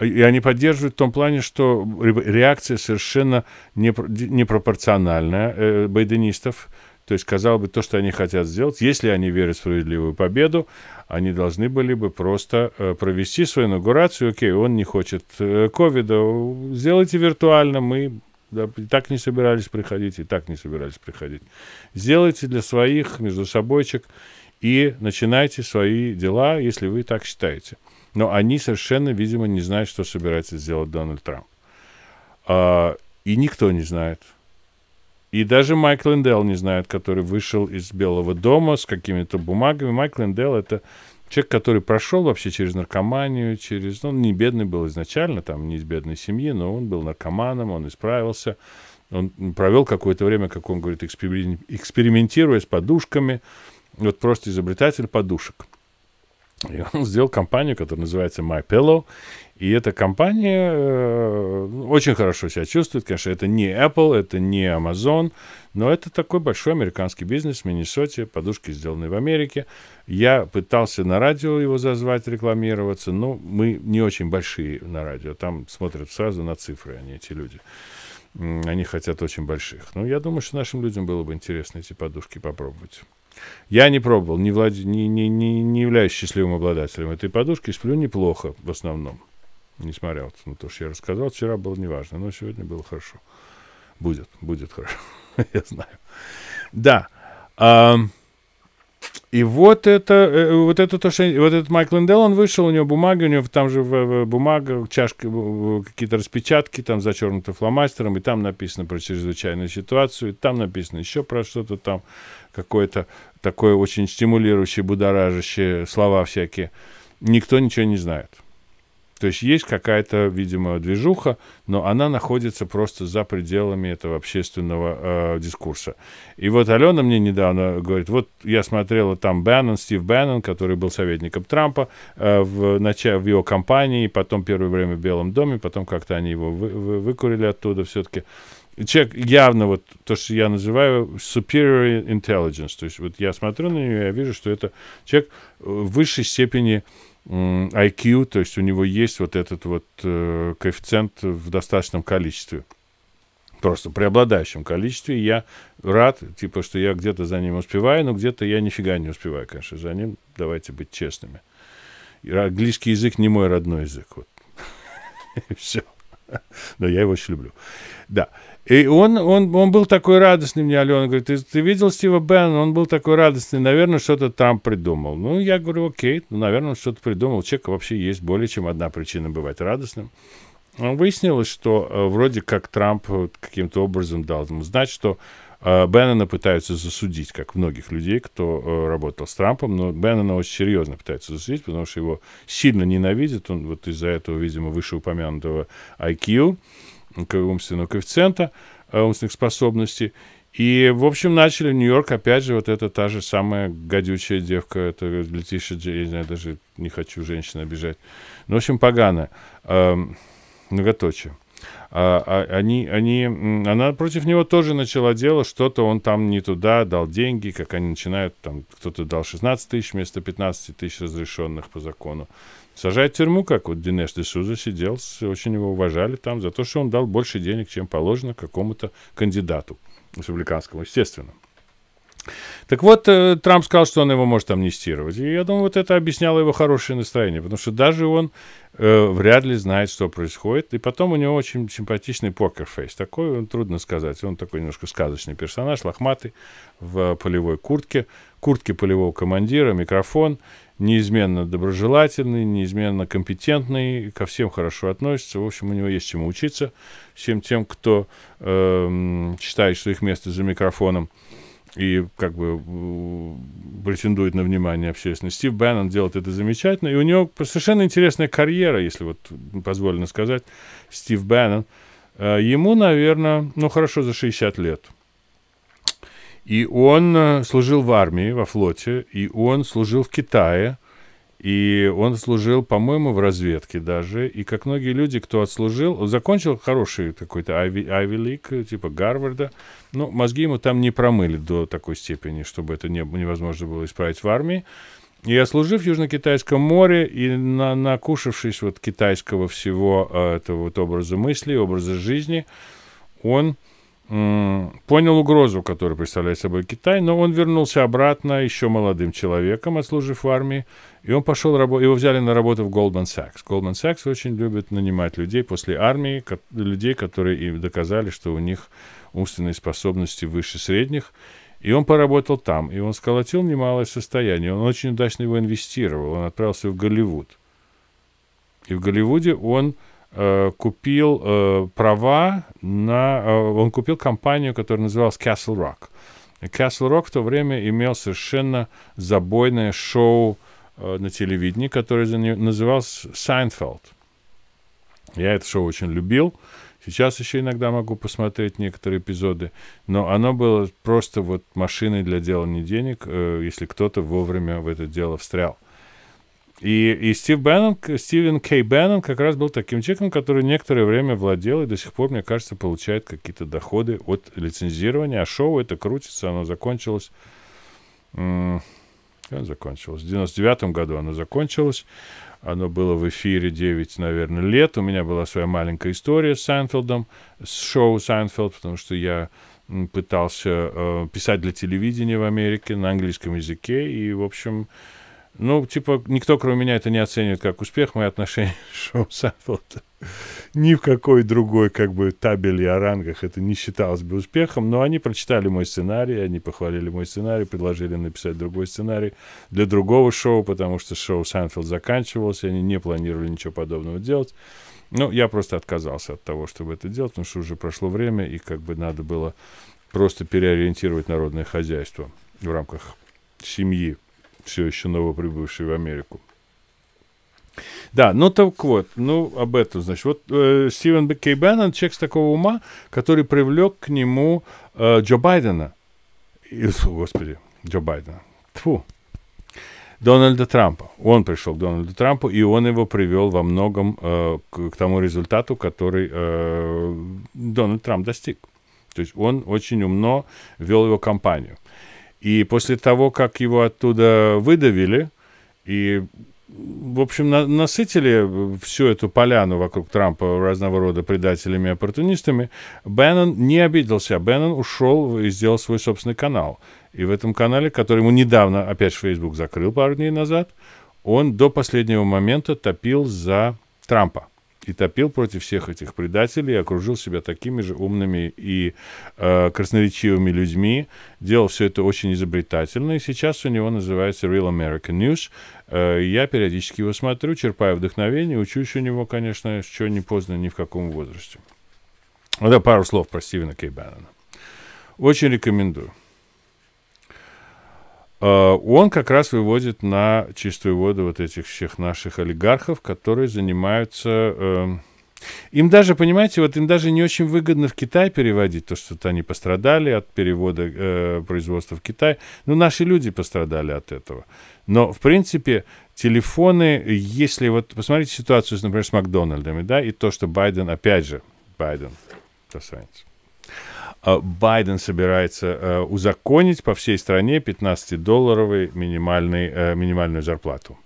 и они поддерживают в том плане, что реакция совершенно непропорциональная э, байденистов. То есть, сказал бы, то, что они хотят сделать, если они верят в справедливую победу, они должны были бы просто э, провести свою инаугурацию. Окей, он не хочет э, ковида, сделайте виртуально, мы да, и так не собирались приходить, и так не собирались приходить. Сделайте для своих, между собойчик, и начинайте свои дела, если вы так считаете. Но они совершенно, видимо, не знают, что собирается сделать Дональд Трамп. А, и никто не знает. И даже Майкл Индел не знает, который вышел из Белого дома с какими-то бумагами. Майкл Индел — это человек, который прошел вообще через наркоманию, через... Ну, он не бедный был изначально, там, не из бедной семьи, но он был наркоманом, он исправился. Он провел какое-то время, как он говорит, экспериментируя с подушками. Вот просто изобретатель подушек — и он сделал компанию, которая называется My Pillow. И эта компания э, очень хорошо себя чувствует. Конечно, это не Apple, это не Amazon, но это такой большой американский бизнес в Миннесоте, подушки сделаны в Америке. Я пытался на радио его зазвать, рекламироваться, но мы не очень большие на радио. Там смотрят сразу на цифры они, эти люди. Они хотят очень больших. Но ну, я думаю, что нашим людям было бы интересно эти подушки попробовать. Я не пробовал, не, влад... не, не, не, не являюсь счастливым обладателем этой подушки, сплю неплохо в основном. Несмотря вот на то, что я рассказал, вчера было неважно, но сегодня было хорошо. Будет, будет хорошо, [laughs] я знаю. Да. Um, и вот это, э, э, вот это то, что, вот этот Майкл Эндел, он вышел, у него бумага, у него там же бумага, чашка, какие-то распечатки, там зачеркнуты фломастером, и там написано про чрезвычайную ситуацию, и там написано еще про что-то там, какое-то такое очень стимулирующее, будоражащее, слова всякие. Никто ничего не знает. То есть есть какая-то, видимо, движуха, но она находится просто за пределами этого общественного э, дискурса. И вот Алена мне недавно говорит, вот я смотрела там Беннон, Стив Беннон, который был советником Трампа э, в, начале, в его компании, потом первое время в Белом доме, потом как-то они его вы, вы, выкурили оттуда все-таки человек явно вот то, что я называю superior intelligence, то есть вот я смотрю на нее, я вижу, что это человек э, в высшей степени IQ, то есть у него есть вот этот вот э, коэффициент в достаточном количестве. Просто преобладающем количестве. И я рад, типа, что я где-то за ним успеваю, но где-то я нифига не успеваю, конечно, за ним. Давайте быть честными. И английский язык не мой родной язык. Вот. [laughs] Все. Но я его очень люблю. Да. И он, он, он был такой радостный мне, Алена говорит, ты, ты видел Стива Бенна? Он был такой радостный, наверное, что-то там придумал. Ну, я говорю, окей, ну, наверное, он что-то придумал. У вообще есть более чем одна причина бывать радостным. Выяснилось, что э, вроде как Трамп каким-то образом дал ему знать, что а Беннона пытаются засудить, как многих людей, кто э, работал с Трампом, но Беннона очень серьезно пытаются засудить, потому что его сильно ненавидят, он вот из-за этого, видимо, вышеупомянутого IQ, умственного коэффициента, э, умственных способностей, и, в общем, начали Нью-Йорк, опять же, вот это та же самая гадючая девка, это Летиша я не знаю, даже не хочу женщин обижать. Ну, в общем, погано. Эм, многоточие. А, а, они, они, она против него тоже начала дело, что-то он там не туда дал деньги, как они начинают, там кто-то дал 16 тысяч вместо 15 тысяч разрешенных по закону. Сажают в тюрьму, как вот Динеш Десуза сидел, очень его уважали там за то, что он дал больше денег, чем положено какому-то кандидату республиканскому, естественно. Так вот, э, Трамп сказал, что он его может амнистировать. И я думаю, вот это объясняло его хорошее настроение, потому что даже он э, вряд ли знает, что происходит. И потом у него очень симпатичный покерфейс. Такой он трудно сказать. Он такой немножко сказочный персонаж, лохматый, в полевой куртке, куртке полевого командира, микрофон, неизменно доброжелательный, неизменно компетентный, ко всем хорошо относится. В общем, у него есть чему учиться всем тем, кто э, считает, что их место за микрофоном и как бы претендует на внимание общественности. Стив Баннон делает это замечательно, и у него совершенно интересная карьера, если вот позволено сказать, Стив Баннон. Э, ему, наверное, ну хорошо, за 60 лет. И он э, служил в армии, во флоте, и он служил в Китае – и он служил, по-моему, в разведке даже. И как многие люди, кто отслужил, закончил хороший такой-то Айви, Айви типа Гарварда. Но ну, мозги ему там не промыли до такой степени, чтобы это не, невозможно было исправить в армии. И отслужив в Южно-Китайском море и на, накушавшись вот китайского всего э, этого вот образа мысли, образа жизни, он понял угрозу, которую представляет собой Китай, но он вернулся обратно еще молодым человеком, отслужив в армии, и он пошел работать, его взяли на работу в Goldman Sachs. Goldman Sachs очень любит нанимать людей после армии, людей, которые им доказали, что у них умственные способности выше средних. И он поработал там, и он сколотил немалое состояние. Он очень удачно его инвестировал. Он отправился в Голливуд. И в Голливуде он э, купил э, права на... Э, он купил компанию, которая называлась Castle Rock. Castle Rock в то время имел совершенно забойное шоу Э, на телевидении, который назывался «Сайнфелд». Я это шоу очень любил. Сейчас еще иногда могу посмотреть некоторые эпизоды, но оно было просто вот машиной для делания денег, э, если кто-то вовремя в это дело встрял. И, и Стив Беннон, Стивен Кей Беннон как раз был таким человеком, который некоторое время владел и до сих пор, мне кажется, получает какие-то доходы от лицензирования. А шоу это крутится, оно закончилось она закончилась. В 99 году она закончилась. Оно было в эфире 9, наверное, лет. У меня была своя маленькая история с Сайнфилдом, с шоу Сайнфилд, потому что я пытался э, писать для телевидения в Америке на английском языке. И, в общем, ну, типа, никто, кроме меня, это не оценивает как успех. Мои отношения с [laughs] шоу Сайнфилда [laughs] Ни в какой другой как бы табели о рангах это не считалось бы успехом, но они прочитали мой сценарий, они похвалили мой сценарий, предложили написать другой сценарий для другого шоу, потому что шоу Санфилд заканчивалось, и они не планировали ничего подобного делать. но ну, я просто отказался от того, чтобы это делать, потому что уже прошло время, и как бы надо было просто переориентировать народное хозяйство в рамках семьи, все еще новоприбывшей в Америку. Да, ну так вот, ну об этом, значит, вот э, Стивен Кей Беннон, человек с такого ума, который привлек к нему э, Джо Байдена. И, о, господи, Джо Байдена. Тьфу. Дональда Трампа. Он пришел к Дональду Трампу, и он его привел во многом э, к, к тому результату, который э, Дональд Трамп достиг. То есть он очень умно вел его кампанию. И после того, как его оттуда выдавили, и в общем, на, насытили всю эту поляну вокруг Трампа разного рода предателями и оппортунистами, Беннон не обиделся. Беннон ушел и сделал свой собственный канал. И в этом канале, который ему недавно, опять же, Facebook закрыл пару дней назад, он до последнего момента топил за Трампа и топил против всех этих предателей, и окружил себя такими же умными и э, красноречивыми людьми, делал все это очень изобретательно, и сейчас у него называется Real American News. Э, я периодически его смотрю, черпаю вдохновение, учусь у него, конечно, еще не поздно ни в каком возрасте. Вот да, пару слов про Стивена Кей Баннона. Очень рекомендую. Э, он как раз выводит на чистую воду вот этих всех наших олигархов, которые занимаются... Эм, им даже, понимаете, вот им даже не очень выгодно в Китай переводить, то что -то они пострадали от перевода э, производства в Китай. Ну, наши люди пострадали от этого. Но, в принципе, телефоны, если вот посмотрите ситуацию, например, с Макдональдами, да, и то, что Байден, опять же, Байден, достанется. А, Байден собирается э, узаконить по всей стране 15-долларовую э, минимальную зарплату.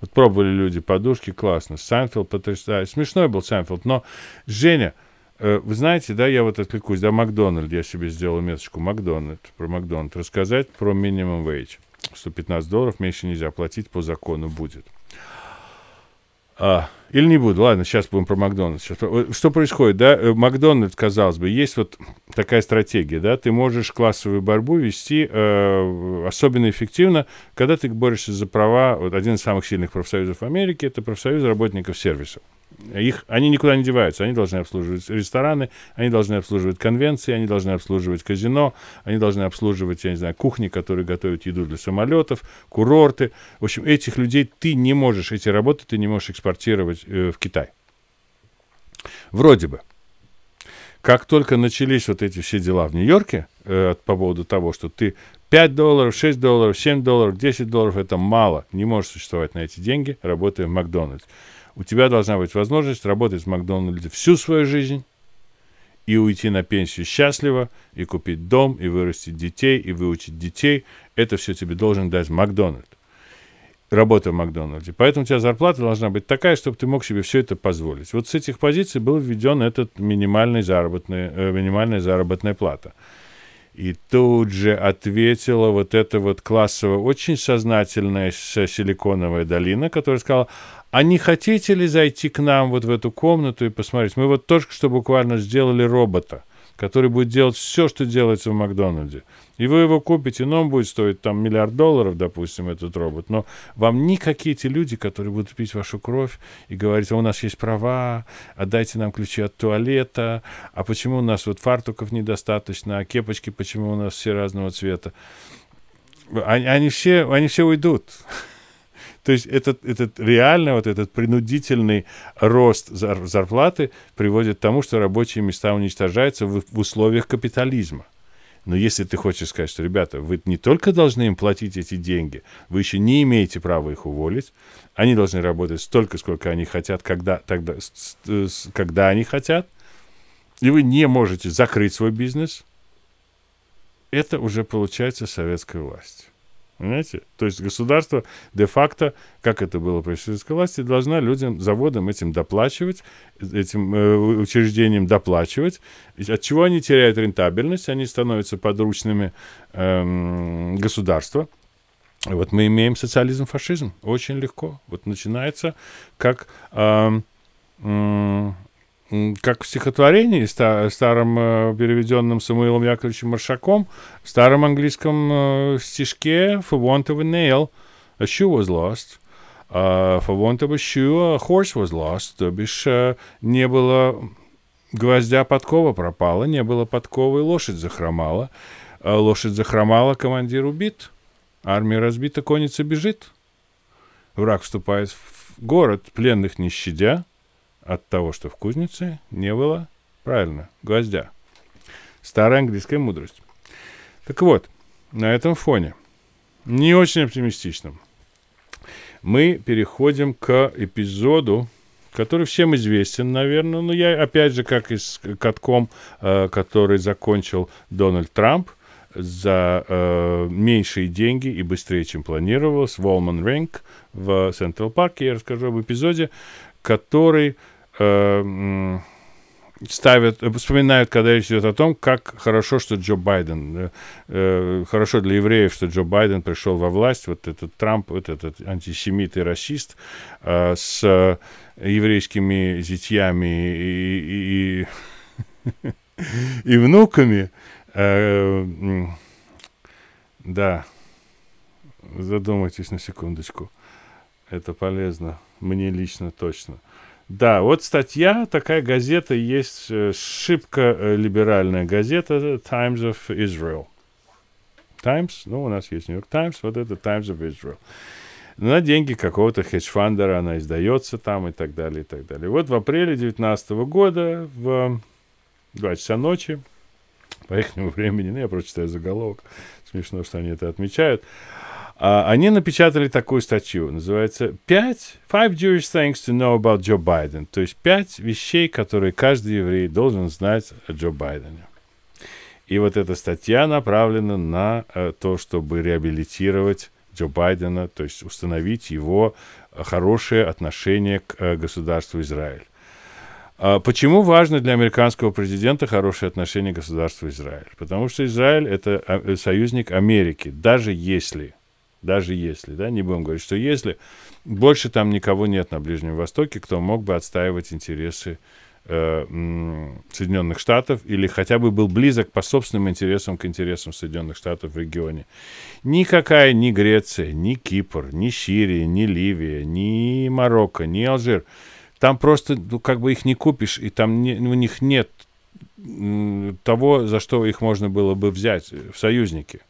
Вот пробовали люди подушки, классно. Сайнфилд потрясающий. Смешной был Сайнфилд, но Женя, э, вы знаете, да, я вот отвлекусь, да, Макдональд, я себе сделал меточку Макдональд, про Макдональд рассказать, про минимум что 115 долларов меньше нельзя платить по закону будет. А, или не буду, ладно, сейчас будем про Макдональдс. Сейчас. Э, что происходит, да? Э, Макдональдс, казалось бы, есть вот такая стратегия, да? Ты можешь классовую борьбу вести э, особенно эффективно, когда ты борешься за права, вот один из самых сильных профсоюзов Америки, это профсоюз работников сервисов. Их, они никуда не деваются. Они должны обслуживать рестораны, они должны обслуживать конвенции, они должны обслуживать казино, они должны обслуживать, я не знаю, кухни, которые готовят еду для самолетов, курорты. В общем, этих людей ты не можешь, эти работы ты не можешь экспортировать э, в Китай. Вроде бы. Как только начались вот эти все дела в Нью-Йорке э, по поводу того, что ты 5 долларов, 6 долларов, 7 долларов, 10 долларов, это мало, не можешь существовать на эти деньги, работая в Макдональдс. У тебя должна быть возможность работать в Макдональдсе всю свою жизнь и уйти на пенсию счастливо, и купить дом, и вырастить детей, и выучить детей. Это все тебе должен дать Макдональд. Работа в Макдональдсе. Поэтому у тебя зарплата должна быть такая, чтобы ты мог себе все это позволить. Вот с этих позиций был введен этот минимальный заработный, э, минимальная заработная плата. И тут же ответила вот эта вот классовая, очень сознательная э, силиконовая долина, которая сказала, а не хотите ли зайти к нам вот в эту комнату и посмотреть? Мы вот только что буквально сделали робота, который будет делать все, что делается в Макдональде. И вы его купите, но он будет стоить там миллиард долларов, допустим, этот робот. Но вам никакие те люди, которые будут пить вашу кровь и говорить, «А у нас есть права, отдайте а нам ключи от туалета, а почему у нас вот фартуков недостаточно, а кепочки почему у нас все разного цвета. Они, они, все, они все уйдут. То есть этот, этот реально вот этот принудительный рост зарплаты приводит к тому, что рабочие места уничтожаются в, в условиях капитализма. Но если ты хочешь сказать, что, ребята, вы не только должны им платить эти деньги, вы еще не имеете права их уволить, они должны работать столько, сколько они хотят, когда, тогда, когда они хотят, и вы не можете закрыть свой бизнес, это уже получается советская власть. Понимаете? То есть государство де-факто, как это было при советской власти, должна людям, заводам этим доплачивать, этим э, учреждениям доплачивать. От чего они теряют рентабельность? Они становятся подручными э, государства. Вот мы имеем социализм-фашизм. Очень легко. Вот начинается как... Э, э, как в стихотворении, старым э, переведенном Самуилом Яковлевичем Маршаком, в старом английском э, стишке «For want of a nail, a shoe was lost». Uh, «For want of a shoe, a horse was lost». То бишь, э, не было гвоздя, подкова пропала, не было подковы, лошадь захромала. А лошадь захромала, командир убит. Армия разбита, конница бежит. Враг вступает в город, пленных не щадя от того, что в кузнице не было, правильно, гвоздя. Старая английская мудрость. Так вот, на этом фоне, не очень оптимистичном, мы переходим к эпизоду, который всем известен, наверное. Но я, опять же, как и с катком, э, который закончил Дональд Трамп за э, меньшие деньги и быстрее, чем планировалось, в Уолман Ринг в Централ Парке. Я расскажу об эпизоде, который Эм, ставят, вспоминают, когда речь идет о том, как хорошо, что Джо Байден, э, хорошо для евреев, что Джо Байден пришел во власть, вот этот Трамп, вот этот антисемит и расист э, с еврейскими зятьями и, и, и, [laughs] внуками, э, да, задумайтесь на секундочку, это полезно, мне лично точно – да, вот статья, такая газета есть, э, шибко э, либеральная газета э, Times of Israel. Times, ну, у нас есть New York Times, вот это Times of Israel. На деньги какого-то хедж-фандера она издается там и так далее, и так далее. Вот в апреле 2019 года в 2 часа ночи, по их времени, ну, я прочитаю заголовок, смешно, что они это отмечают, а, они напечатали такую статью, называется «Пять Five Jewish Things to Know About Joe Biden», то есть пять вещей, которые каждый еврей должен знать о Джо Байдене. И вот эта статья направлена на э, то, чтобы реабилитировать Джо Байдена, то есть установить его э, хорошее отношение к э, государству Израиль. А, почему важно для американского президента хорошее отношение к государству Израиль? Потому что Израиль – это а, союзник Америки, даже если даже если, да, не будем говорить, что если, больше там никого нет на Ближнем Востоке, кто мог бы отстаивать интересы э, Соединенных Штатов или хотя бы был близок по собственным интересам к интересам Соединенных Штатов в регионе. Никакая ни Греция, ни Кипр, ни Сирия, ни Ливия, ни Марокко, ни Алжир. Там просто, ну, как бы их не купишь, и там не, у них нет того, за что их можно было бы взять э, в союзники.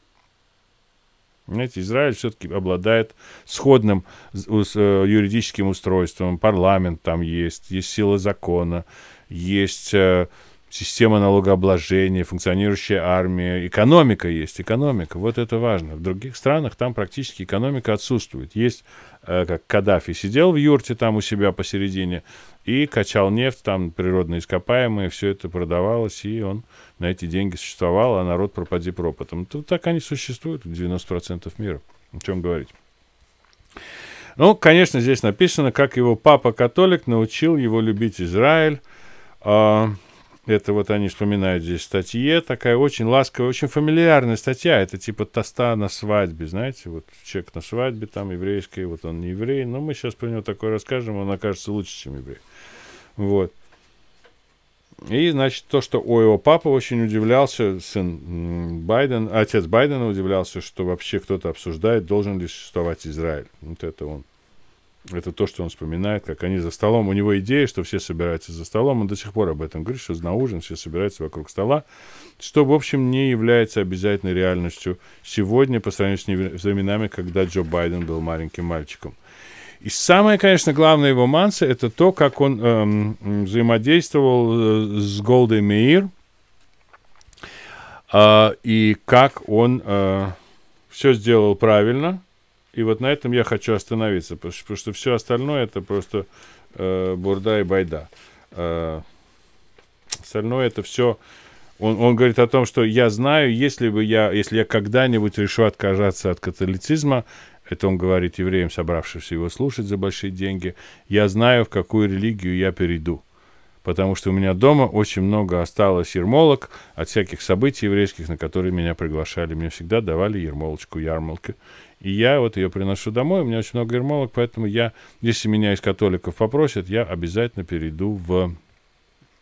Понимаете, Израиль все-таки обладает сходным э, юридическим устройством, парламент там есть, есть сила закона, есть э, система налогообложения, функционирующая армия, экономика есть, экономика. Вот это важно. В других странах там практически экономика отсутствует. Есть, э, как Каддафи сидел в юрте там у себя посередине и качал нефть, там природные ископаемые, все это продавалось, и он на эти деньги существовал, а народ пропади пропотом. То, так они существуют в 90% мира. О чем говорить? Ну, конечно, здесь написано, как его папа-католик научил его любить Израиль, а, это вот они вспоминают здесь статье, такая очень ласковая, очень фамильярная статья. Это типа тоста на свадьбе, знаете, вот человек на свадьбе там еврейский, вот он не еврей. Но мы сейчас про него такое расскажем, он окажется лучше, чем еврей. Вот. И, значит, то, что о его папа очень удивлялся, сын Байден, отец Байдена удивлялся, что вообще кто-то обсуждает, должен ли существовать Израиль. Вот это он это то, что он вспоминает, как они за столом. У него идея, что все собираются за столом. Он до сих пор об этом говорит, что на ужин все собираются вокруг стола. Что, в общем, не является обязательной реальностью сегодня по сравнению с временами, когда Джо Байден был маленьким мальчиком. И самое, конечно, главное его манса – это то, как он эм, взаимодействовал э, с Голдой Меир э, а, и как он э, все сделал правильно – и вот на этом я хочу остановиться, потому что, потому что все остальное это просто э, бурда и байда. Э, остальное это все... Он, он говорит о том, что я знаю, если бы я, если я когда-нибудь решу отказаться от католицизма, это он говорит евреям, собравшимся его слушать за большие деньги, я знаю, в какую религию я перейду потому что у меня дома очень много осталось ермолок от всяких событий еврейских, на которые меня приглашали. Мне всегда давали ермолочку, ярмолку. И я вот ее приношу домой, у меня очень много ермолок, поэтому я, если меня из католиков попросят, я обязательно перейду в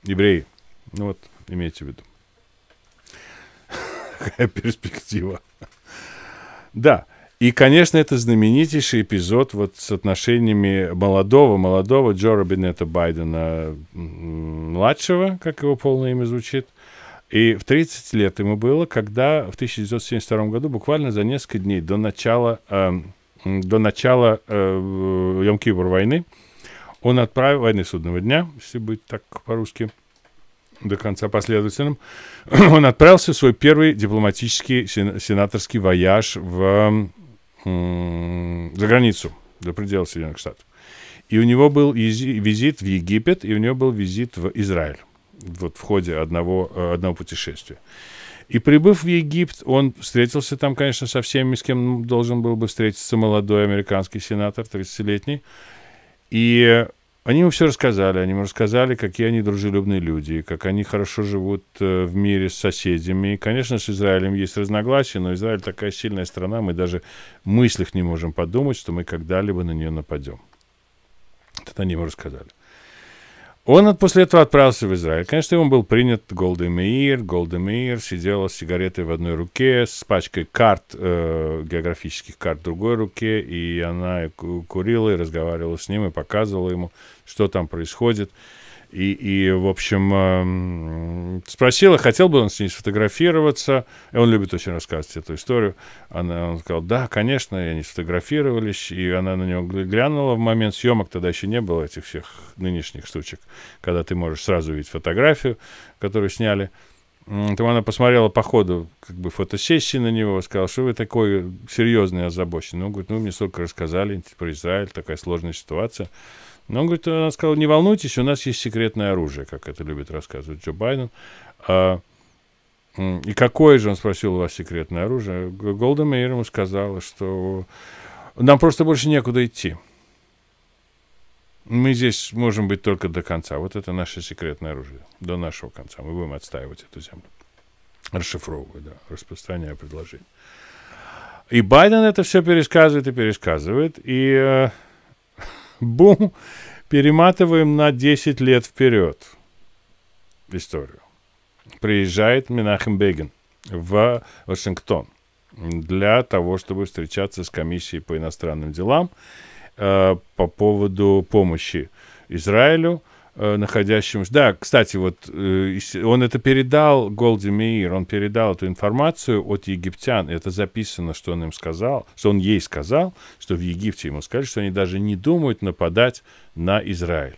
евреи. Ну вот, имейте в виду. [laughs] Какая перспектива. Да. И, конечно, это знаменитейший эпизод вот с отношениями молодого, молодого Джо Робинета Байдена младшего, как его полное имя звучит. И в 30 лет ему было, когда в 1972 году, буквально за несколько дней до начала, э, до начала э, Йом-Кибр войны, он отправил, войны судного дня, если быть так по-русски, до конца последовательным, [clears throat] он отправился в свой первый дипломатический сенаторский вояж в за границу, за пределы Соединенных Штатов. И у него был визит в Египет, и у него был визит в Израиль. Вот в ходе одного, э, одного путешествия. И прибыв в Египет, он встретился там, конечно, со всеми, с кем должен был бы встретиться молодой американский сенатор, 30-летний. И они ему все рассказали. Они ему рассказали, какие они дружелюбные люди, как они хорошо живут э, в мире с соседями. И, конечно, с Израилем есть разногласия, но Израиль такая сильная страна, мы даже в мыслях не можем подумать, что мы когда-либо на нее нападем. Это они ему рассказали. Он от после этого отправился в Израиль. Конечно, ему был принят Голдемир. Голдемир сидела с сигаретой в одной руке, с пачкой карт, э, географических карт в другой руке, и она курила и разговаривала с ним, и показывала ему, что там происходит. И, и, в общем, э, спросила, хотел бы он с ней сфотографироваться. И он любит очень рассказывать эту историю. Она, он сказал, да, конечно, и они сфотографировались. И она на него глянула в момент съемок. Тогда еще не было этих всех нынешних штучек, когда ты можешь сразу видеть фотографию, которую сняли. Там она посмотрела по ходу как бы фотосессии на него, сказала, что вы такой серьезный, озабоченный. Он ну, говорит, ну, вы мне столько рассказали про Израиль, такая сложная ситуация. Но он говорит, она сказала, не волнуйтесь, у нас есть секретное оружие, как это любит рассказывать Джо Байден. А, и какое же, он спросил у вас секретное оружие? Голда Мейер ему сказала, что нам просто больше некуда идти. Мы здесь можем быть только до конца. Вот это наше секретное оружие. До нашего конца. Мы будем отстаивать эту землю. Расшифровываю, да, распространяю предложение. И Байден это все пересказывает и пересказывает. И э, Бум. Перематываем на 10 лет вперед в историю. Приезжает Минахем Бегин в Вашингтон для того, чтобы встречаться с комиссией по иностранным делам э, по поводу помощи Израилю – Э, находящемуся... Да, кстати, вот э, он это передал Голди Меир, он передал эту информацию от египтян. Это записано, что он им сказал, что он ей сказал, что в Египте ему сказали, что они даже не думают нападать на Израиль.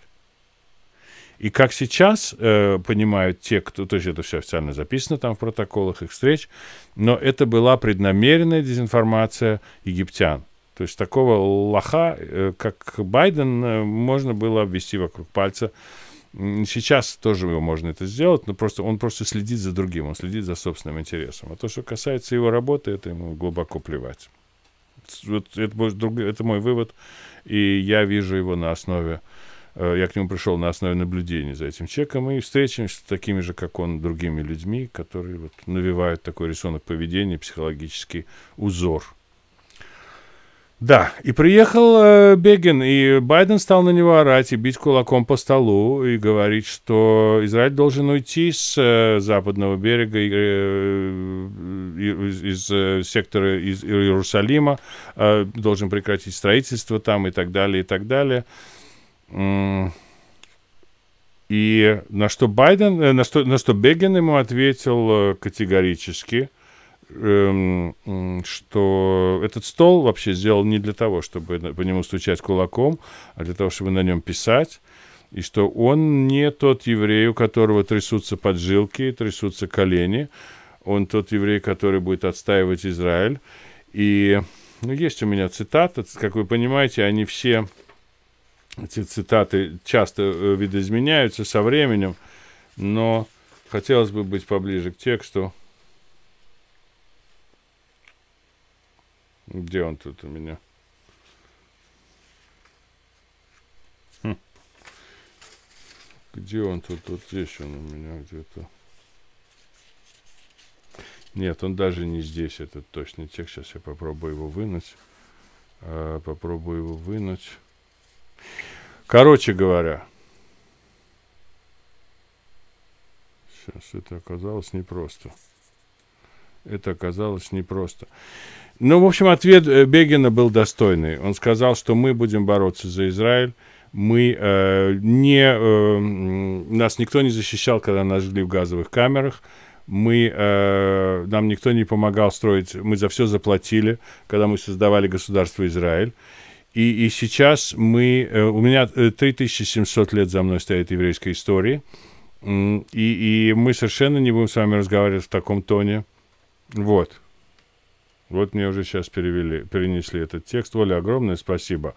И как сейчас э, понимают те, кто, то есть это все официально записано там в протоколах их встреч, но это была преднамеренная дезинформация египтян. То есть такого лоха, э, как Байден, э, можно было обвести вокруг пальца. Сейчас тоже его можно это сделать, но просто он просто следит за другим, он следит за собственным интересом. А то, что касается его работы, это ему глубоко плевать. Вот это, это мой вывод, и я вижу его на основе, э, я к нему пришел на основе наблюдений за этим чеком и встречаемся с такими же, как он, другими людьми, которые вот навевают такой рисунок поведения, психологический узор. Да, и приехал э, Бегин, и Байден стал на него орать и бить кулаком по столу и говорить, что Израиль должен уйти с э, западного берега, э, э, из, из э, сектора из Иерусалима, э, должен прекратить строительство там и так далее, и так далее. И на что Байден, э, на что, на что Бегин ему ответил категорически – Эм, что этот стол вообще сделал не для того, чтобы по нему стучать кулаком, а для того, чтобы на нем писать, и что он не тот еврей, у которого трясутся поджилки, трясутся колени, он тот еврей, который будет отстаивать Израиль. И ну, есть у меня цитаты, как вы понимаете, они все, эти цитаты часто э, видоизменяются со временем, но хотелось бы быть поближе к тексту. Где он тут у меня? Хм. Где он тут? Вот здесь он у меня где-то. Нет, он даже не здесь, этот точный текст. Сейчас я попробую его вынуть. А, попробую его вынуть. Короче говоря. Сейчас это оказалось непросто. просто это оказалось непросто. Ну, в общем, ответ э, Бегина был достойный. Он сказал, что мы будем бороться за Израиль. Мы э, не... Э, нас никто не защищал, когда нас жгли в газовых камерах мы, э, нам никто не помогал строить, мы за все заплатили, когда мы создавали государство Израиль. И, и сейчас мы, э, у меня 3700 э, лет за мной стоит еврейская история. и, и мы совершенно не будем с вами разговаривать в таком тоне, вот. Вот мне уже сейчас перевели, перенесли этот текст. Оля, огромное спасибо.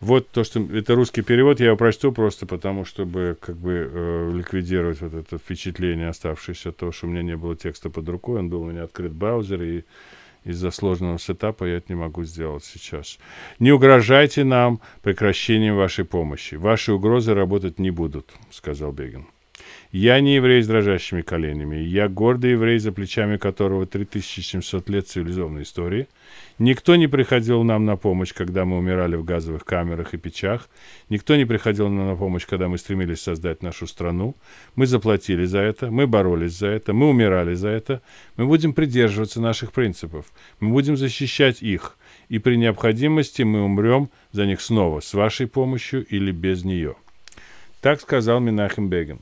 Вот то, что это русский перевод, я его прочту просто потому, чтобы как бы э, ликвидировать вот это впечатление оставшееся, того, что у меня не было текста под рукой, он был у меня открыт браузер, и из-за сложного сетапа я это не могу сделать сейчас. Не угрожайте нам прекращением вашей помощи. Ваши угрозы работать не будут, сказал Бегин. Я не еврей с дрожащими коленями. Я гордый еврей, за плечами которого 3700 лет цивилизованной истории. Никто не приходил нам на помощь, когда мы умирали в газовых камерах и печах. Никто не приходил нам на помощь, когда мы стремились создать нашу страну. Мы заплатили за это, мы боролись за это, мы умирали за это. Мы будем придерживаться наших принципов. Мы будем защищать их. И при необходимости мы умрем за них снова, с вашей помощью или без нее. Так сказал Минахим Бегин.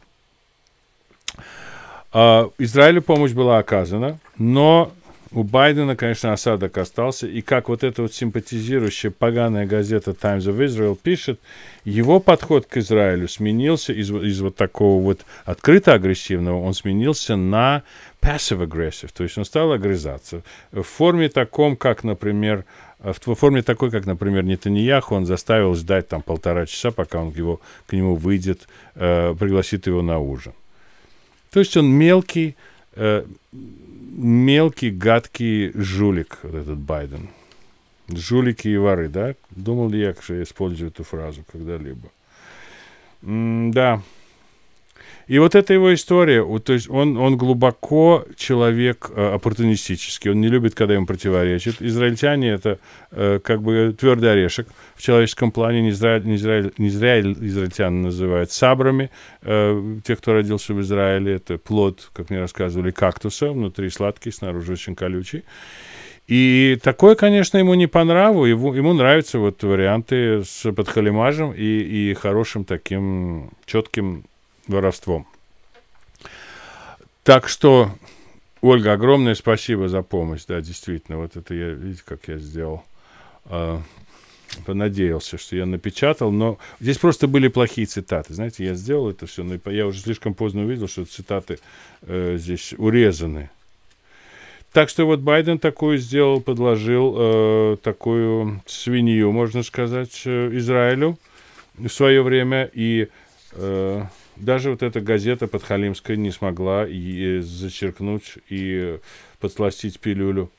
А, Израилю помощь была оказана, но у Байдена, конечно, осадок остался. И как вот эта вот симпатизирующая поганая газета Times of Israel пишет, его подход к Израилю сменился из, из вот такого вот открыто агрессивного, он сменился на passive aggressive, то есть он стал огрызаться в форме таком, как, например, в форме такой, как, например, Нетаньяху, он заставил ждать там полтора часа, пока он его, к нему выйдет, э, пригласит его на ужин. То есть он мелкий, э, мелкий, гадкий жулик, вот этот Байден. Жулики и воры, да? Думал ли я, что я использую эту фразу когда-либо? да. И вот эта его история, то есть он, он глубоко человек э, оппортунистический, он не любит, когда ему противоречит. Израильтяне это э, как бы твердый орешек. В человеческом плане не, изра... не, изра... не зря израильтян называют сабрами. Э, те, кто родился в Израиле, это плод, как мне рассказывали, кактуса, внутри сладкий, снаружи очень колючий. И такое, конечно, ему не по нраву. Его, ему нравятся вот варианты с подхалимажем и, и хорошим таким четким воровством. Так что, Ольга, огромное спасибо за помощь. Да, действительно, вот это я, видите, как я сделал. А, понадеялся, что я напечатал, но здесь просто были плохие цитаты. Знаете, я сделал это все, но я уже слишком поздно увидел, что цитаты э, здесь урезаны. Так что вот Байден такую сделал, подложил э, такую свинью, можно сказать, э, Израилю в свое время. И э, даже вот эта газета подхалимская не смогла и зачеркнуть и подсластить пилюлю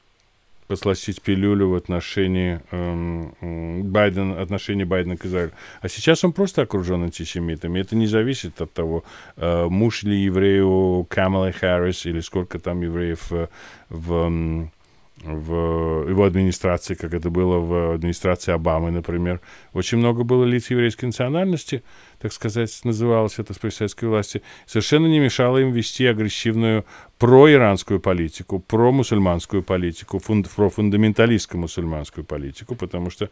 подсластить пилюлю в отношении эм, Байден, отношения Байдена к Израилю. А сейчас он просто окружен антисемитами. Это не зависит от того, э, муж ли еврею Камала Харрис или сколько там евреев э, в, в его администрации, как это было в администрации Обамы, например. Очень много было лиц еврейской национальности, так сказать, называлось это с советской власти, совершенно не мешало им вести агрессивную проиранскую политику, промусульманскую политику, фунд, профундаменталистскую мусульманскую политику, потому что,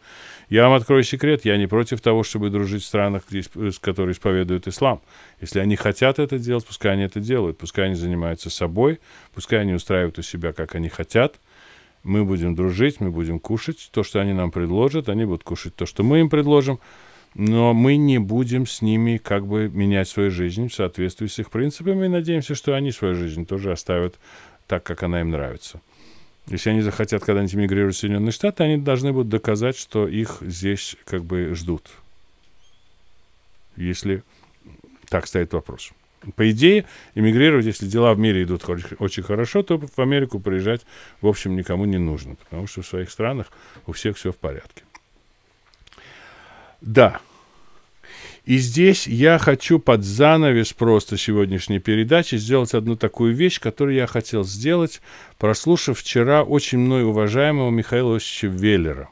я вам открою секрет, я не против того, чтобы дружить в странах, где, которые исповедуют ислам. Если они хотят это делать, пускай они это делают, пускай они занимаются собой, пускай они устраивают у себя, как они хотят – мы будем дружить, мы будем кушать то, что они нам предложат, они будут кушать то, что мы им предложим, но мы не будем с ними как бы менять свою жизнь в соответствии с их принципами и надеемся, что они свою жизнь тоже оставят так, как она им нравится. Если они захотят когда-нибудь мигрировать в Соединенные Штаты, они должны будут доказать, что их здесь как бы ждут. Если так стоит вопрос по идее, эмигрировать, если дела в мире идут очень хорошо, то в Америку приезжать, в общем, никому не нужно, потому что в своих странах у всех все в порядке. Да. И здесь я хочу под занавес просто сегодняшней передачи сделать одну такую вещь, которую я хотел сделать, прослушав вчера очень мной уважаемого Михаила Иосифовича Веллера.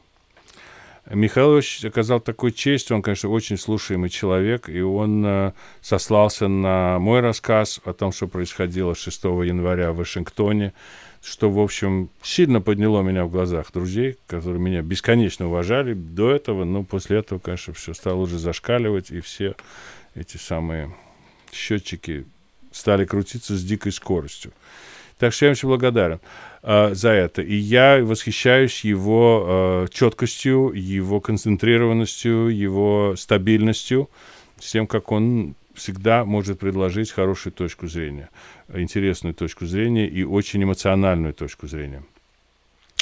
Михайлович оказал такую честь, он, конечно, очень слушаемый человек, и он э, сослался на мой рассказ о том, что происходило 6 января в Вашингтоне, что, в общем, сильно подняло меня в глазах друзей, которые меня бесконечно уважали до этого, но ну, после этого, конечно, все стало уже зашкаливать, и все эти самые счетчики стали крутиться с дикой скоростью. Так что я очень благодарен. Э, за это. И я восхищаюсь его э, четкостью, его концентрированностью, его стабильностью, с тем, как он всегда может предложить хорошую точку зрения, интересную точку зрения и очень эмоциональную точку зрения.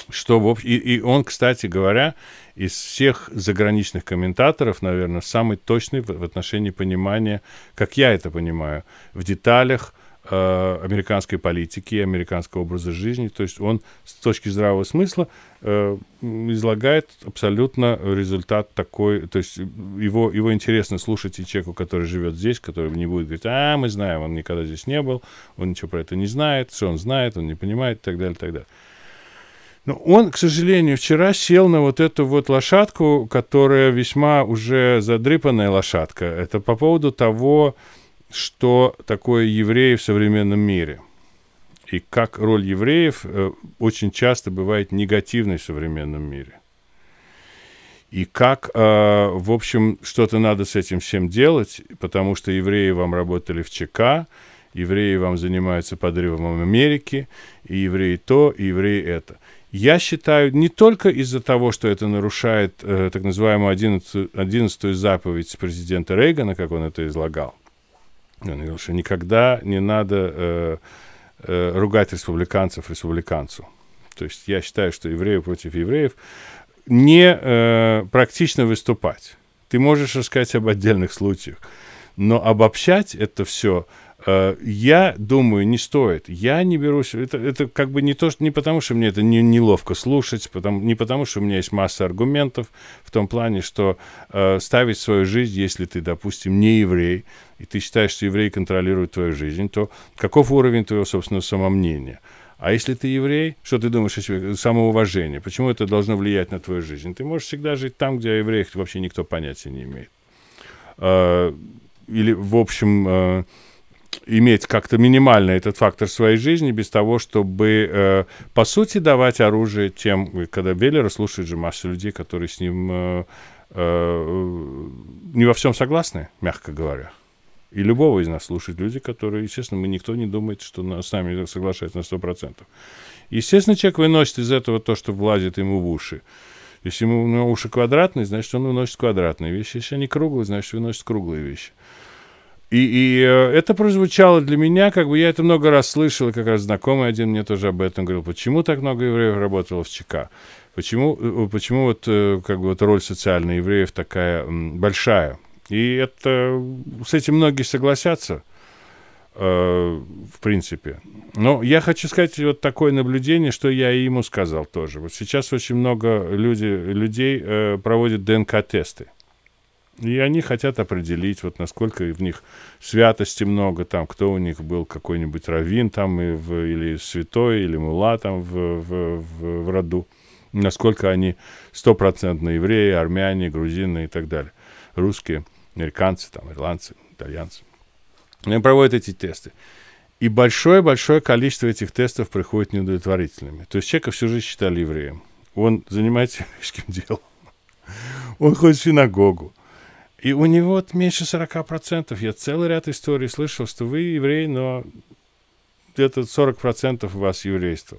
Что, в общем, и, и он, кстати говоря, из всех заграничных комментаторов, наверное, самый точный в, в отношении понимания, как я это понимаю, в деталях, Э, американской политики, американского образа жизни. То есть он с точки здравого смысла э, излагает абсолютно результат такой. То есть его, его интересно слушать и человеку, который живет здесь, который не будет говорить, а, мы знаем, он никогда здесь не был, он ничего про это не знает, все он знает, он не понимает и так далее, и так далее. Но он, к сожалению, вчера сел на вот эту вот лошадку, которая весьма уже задрипанная лошадка. Это по поводу того, что такое евреи в современном мире и как роль евреев э, очень часто бывает негативной в современном мире. И как, э, в общем, что-то надо с этим всем делать, потому что евреи вам работали в ЧК, евреи вам занимаются подрывом Америки, и евреи то, и евреи это. Я считаю, не только из-за того, что это нарушает э, так называемую 11, 11 заповедь президента Рейгана, как он это излагал, он говорил, что никогда не надо э, э, ругать республиканцев республиканцу. То есть я считаю, что еврею против евреев не э, практично выступать. Ты можешь рассказать об отдельных случаях но обобщать это все э, я думаю, не стоит. Я не берусь. Это, это как бы не то, что не потому, что мне это не, неловко слушать, потому, не потому, что у меня есть масса аргументов в том плане, что э, ставить свою жизнь, если ты, допустим, не еврей, и ты считаешь, что евреи контролируют твою жизнь, то каков уровень твоего собственного самомнения? А если ты еврей, что ты думаешь о себе? Самоуважение. Почему это должно влиять на твою жизнь? Ты можешь всегда жить там, где о евреях вообще никто понятия не имеет э, или, в общем, э, иметь как-то минимально этот фактор своей жизни без того, чтобы, э, по сути, давать оружие тем, э, когда Веллера слушает же масса людей, которые с ним э, э, не во всем согласны, мягко говоря. И любого из нас слушают люди, которые, естественно, мы никто не думает, что нас, с нами соглашаются на 100%. Естественно, человек выносит из этого то, что влазит ему в уши. Если ему ну, уши квадратные, значит, он выносит квадратные вещи. Если они круглые, значит, выносит круглые вещи. И, и э, это прозвучало для меня, как бы я это много раз слышал, как раз знакомый один мне тоже об этом говорил. Почему так много евреев работало в ЧК? Почему, э, э, почему вот, как бы, вот роль социальной евреев такая большая? И это, с этим многие согласятся, э, в принципе. Но я хочу сказать вот такое наблюдение, что я и ему сказал тоже. Вот сейчас очень много люди, людей э, проводят ДНК-тесты. И они хотят определить, вот насколько в них святости много, там, кто у них был какой-нибудь раввин там, и в, или святой, или мула там в, в, в, в роду, насколько они стопроцентно евреи, армяне, грузины и так далее, русские, американцы, там, ирландцы, итальянцы. Они проводят эти тесты. И большое-большое количество этих тестов приходит неудовлетворительными. То есть человека всю жизнь считали евреем. Он занимается [laughs] еврейским делом. Он ходит в синагогу. И у него меньше 40%. Я целый ряд историй слышал, что вы еврей, но где-то 40% у вас еврейство.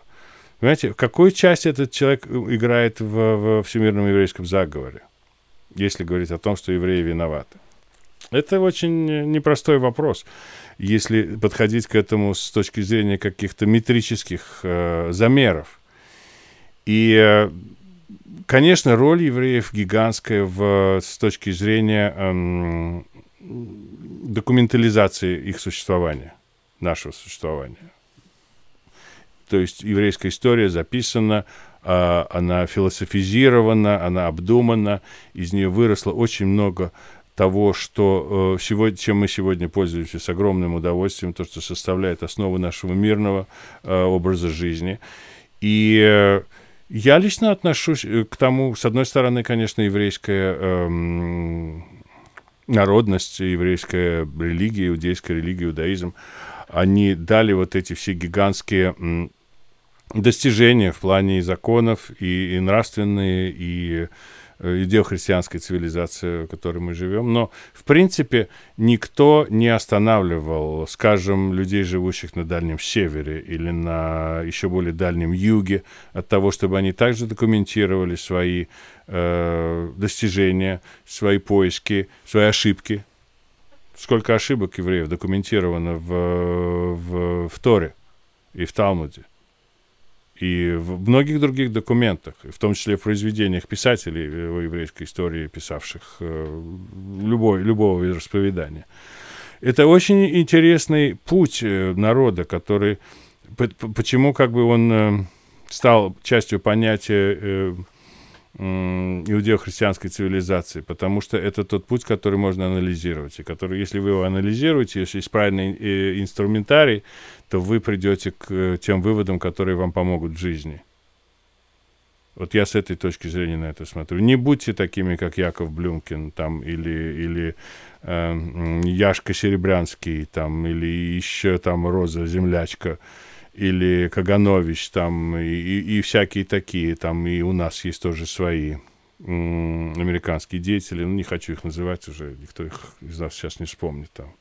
Понимаете, какую часть этот человек э, играет в, в всемирном еврейском заговоре, если говорить о том, что евреи виноваты? Это очень э, непростой вопрос, если подходить к этому с точки зрения каких-то метрических э, замеров. И э, Конечно, роль евреев гигантская в, с точки зрения эм, документализации их существования, нашего существования. То есть еврейская история записана, э, она философизирована, она обдумана, из нее выросло очень много того, что э, сегодня, чем мы сегодня пользуемся с огромным удовольствием, то, что составляет основу нашего мирного э, образа жизни. И э, я лично отношусь э, к тому, с одной стороны, конечно, еврейская эм, народность, еврейская религия, иудейская религия, иудаизм, они дали вот эти все гигантские м, достижения в плане и законов, и, и нравственные, и Э, идеохристианской цивилизации, в которой мы живем. Но, в принципе, никто не останавливал, скажем, людей, живущих на Дальнем Севере или на еще более Дальнем Юге, от того, чтобы они также документировали свои э, достижения, свои поиски, свои ошибки. Сколько ошибок евреев документировано в, в, в Торе и в Талмуде и в многих других документах, в том числе в произведениях писателей в э, еврейской истории, писавших э, любой, любого вероисповедания. Это очень интересный путь э, народа, который... Почему как бы он стал частью понятия иудео-христианской цивилизации, потому что это тот путь, который можно анализировать, и который, если вы его анализируете, если есть правильный э, инструментарий, то вы придете к э, тем выводам, которые вам помогут в жизни. Вот я с этой точки зрения на это смотрю. Не будьте такими, как Яков Блюмкин, там, или, или э, Яшка Серебрянский, там, или еще там Роза Землячка или Каганович там, и, и, всякие такие, там, и у нас есть тоже свои американские деятели, ну, не хочу их называть уже, никто их из нас сейчас не вспомнит, там,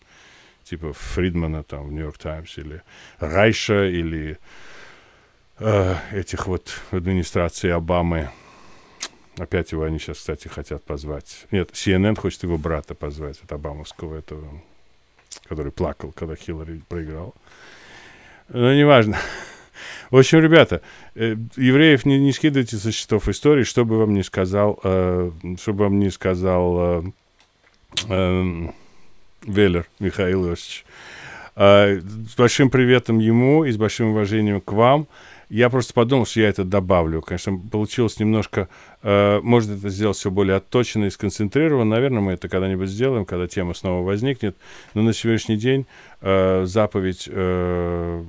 типа Фридмана, там, в Нью-Йорк Таймс, или Райша, или э, этих вот администрации Обамы. Опять его они сейчас, кстати, хотят позвать. Нет, CNN хочет его брата позвать, от обамовского этого, который плакал, когда Хиллари проиграл. Ну, неважно. В общем, ребята, э, евреев не, не скидывайте со счетов истории, что бы вам не сказал, э, что вам не сказал э, э, Веллер Михаил Иосифович. Э, с большим приветом ему и с большим уважением к вам. Я просто подумал, что я это добавлю. Конечно, получилось немножко... Э, может, это сделать все более отточено и сконцентрировано. Наверное, мы это когда-нибудь сделаем, когда тема снова возникнет. Но на сегодняшний день э, заповедь... Э,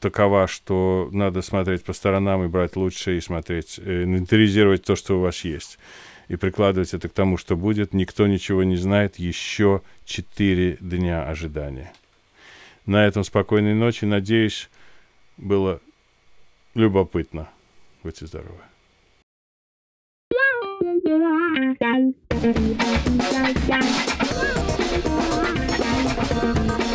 такова, что надо смотреть по сторонам и брать лучшее, и смотреть, э, инвентаризировать то, что у вас есть, и прикладывать это к тому, что будет. Никто ничего не знает. Еще 4 дня ожидания. На этом спокойной ночи. Надеюсь, было любопытно. Будьте здоровы. Thank you.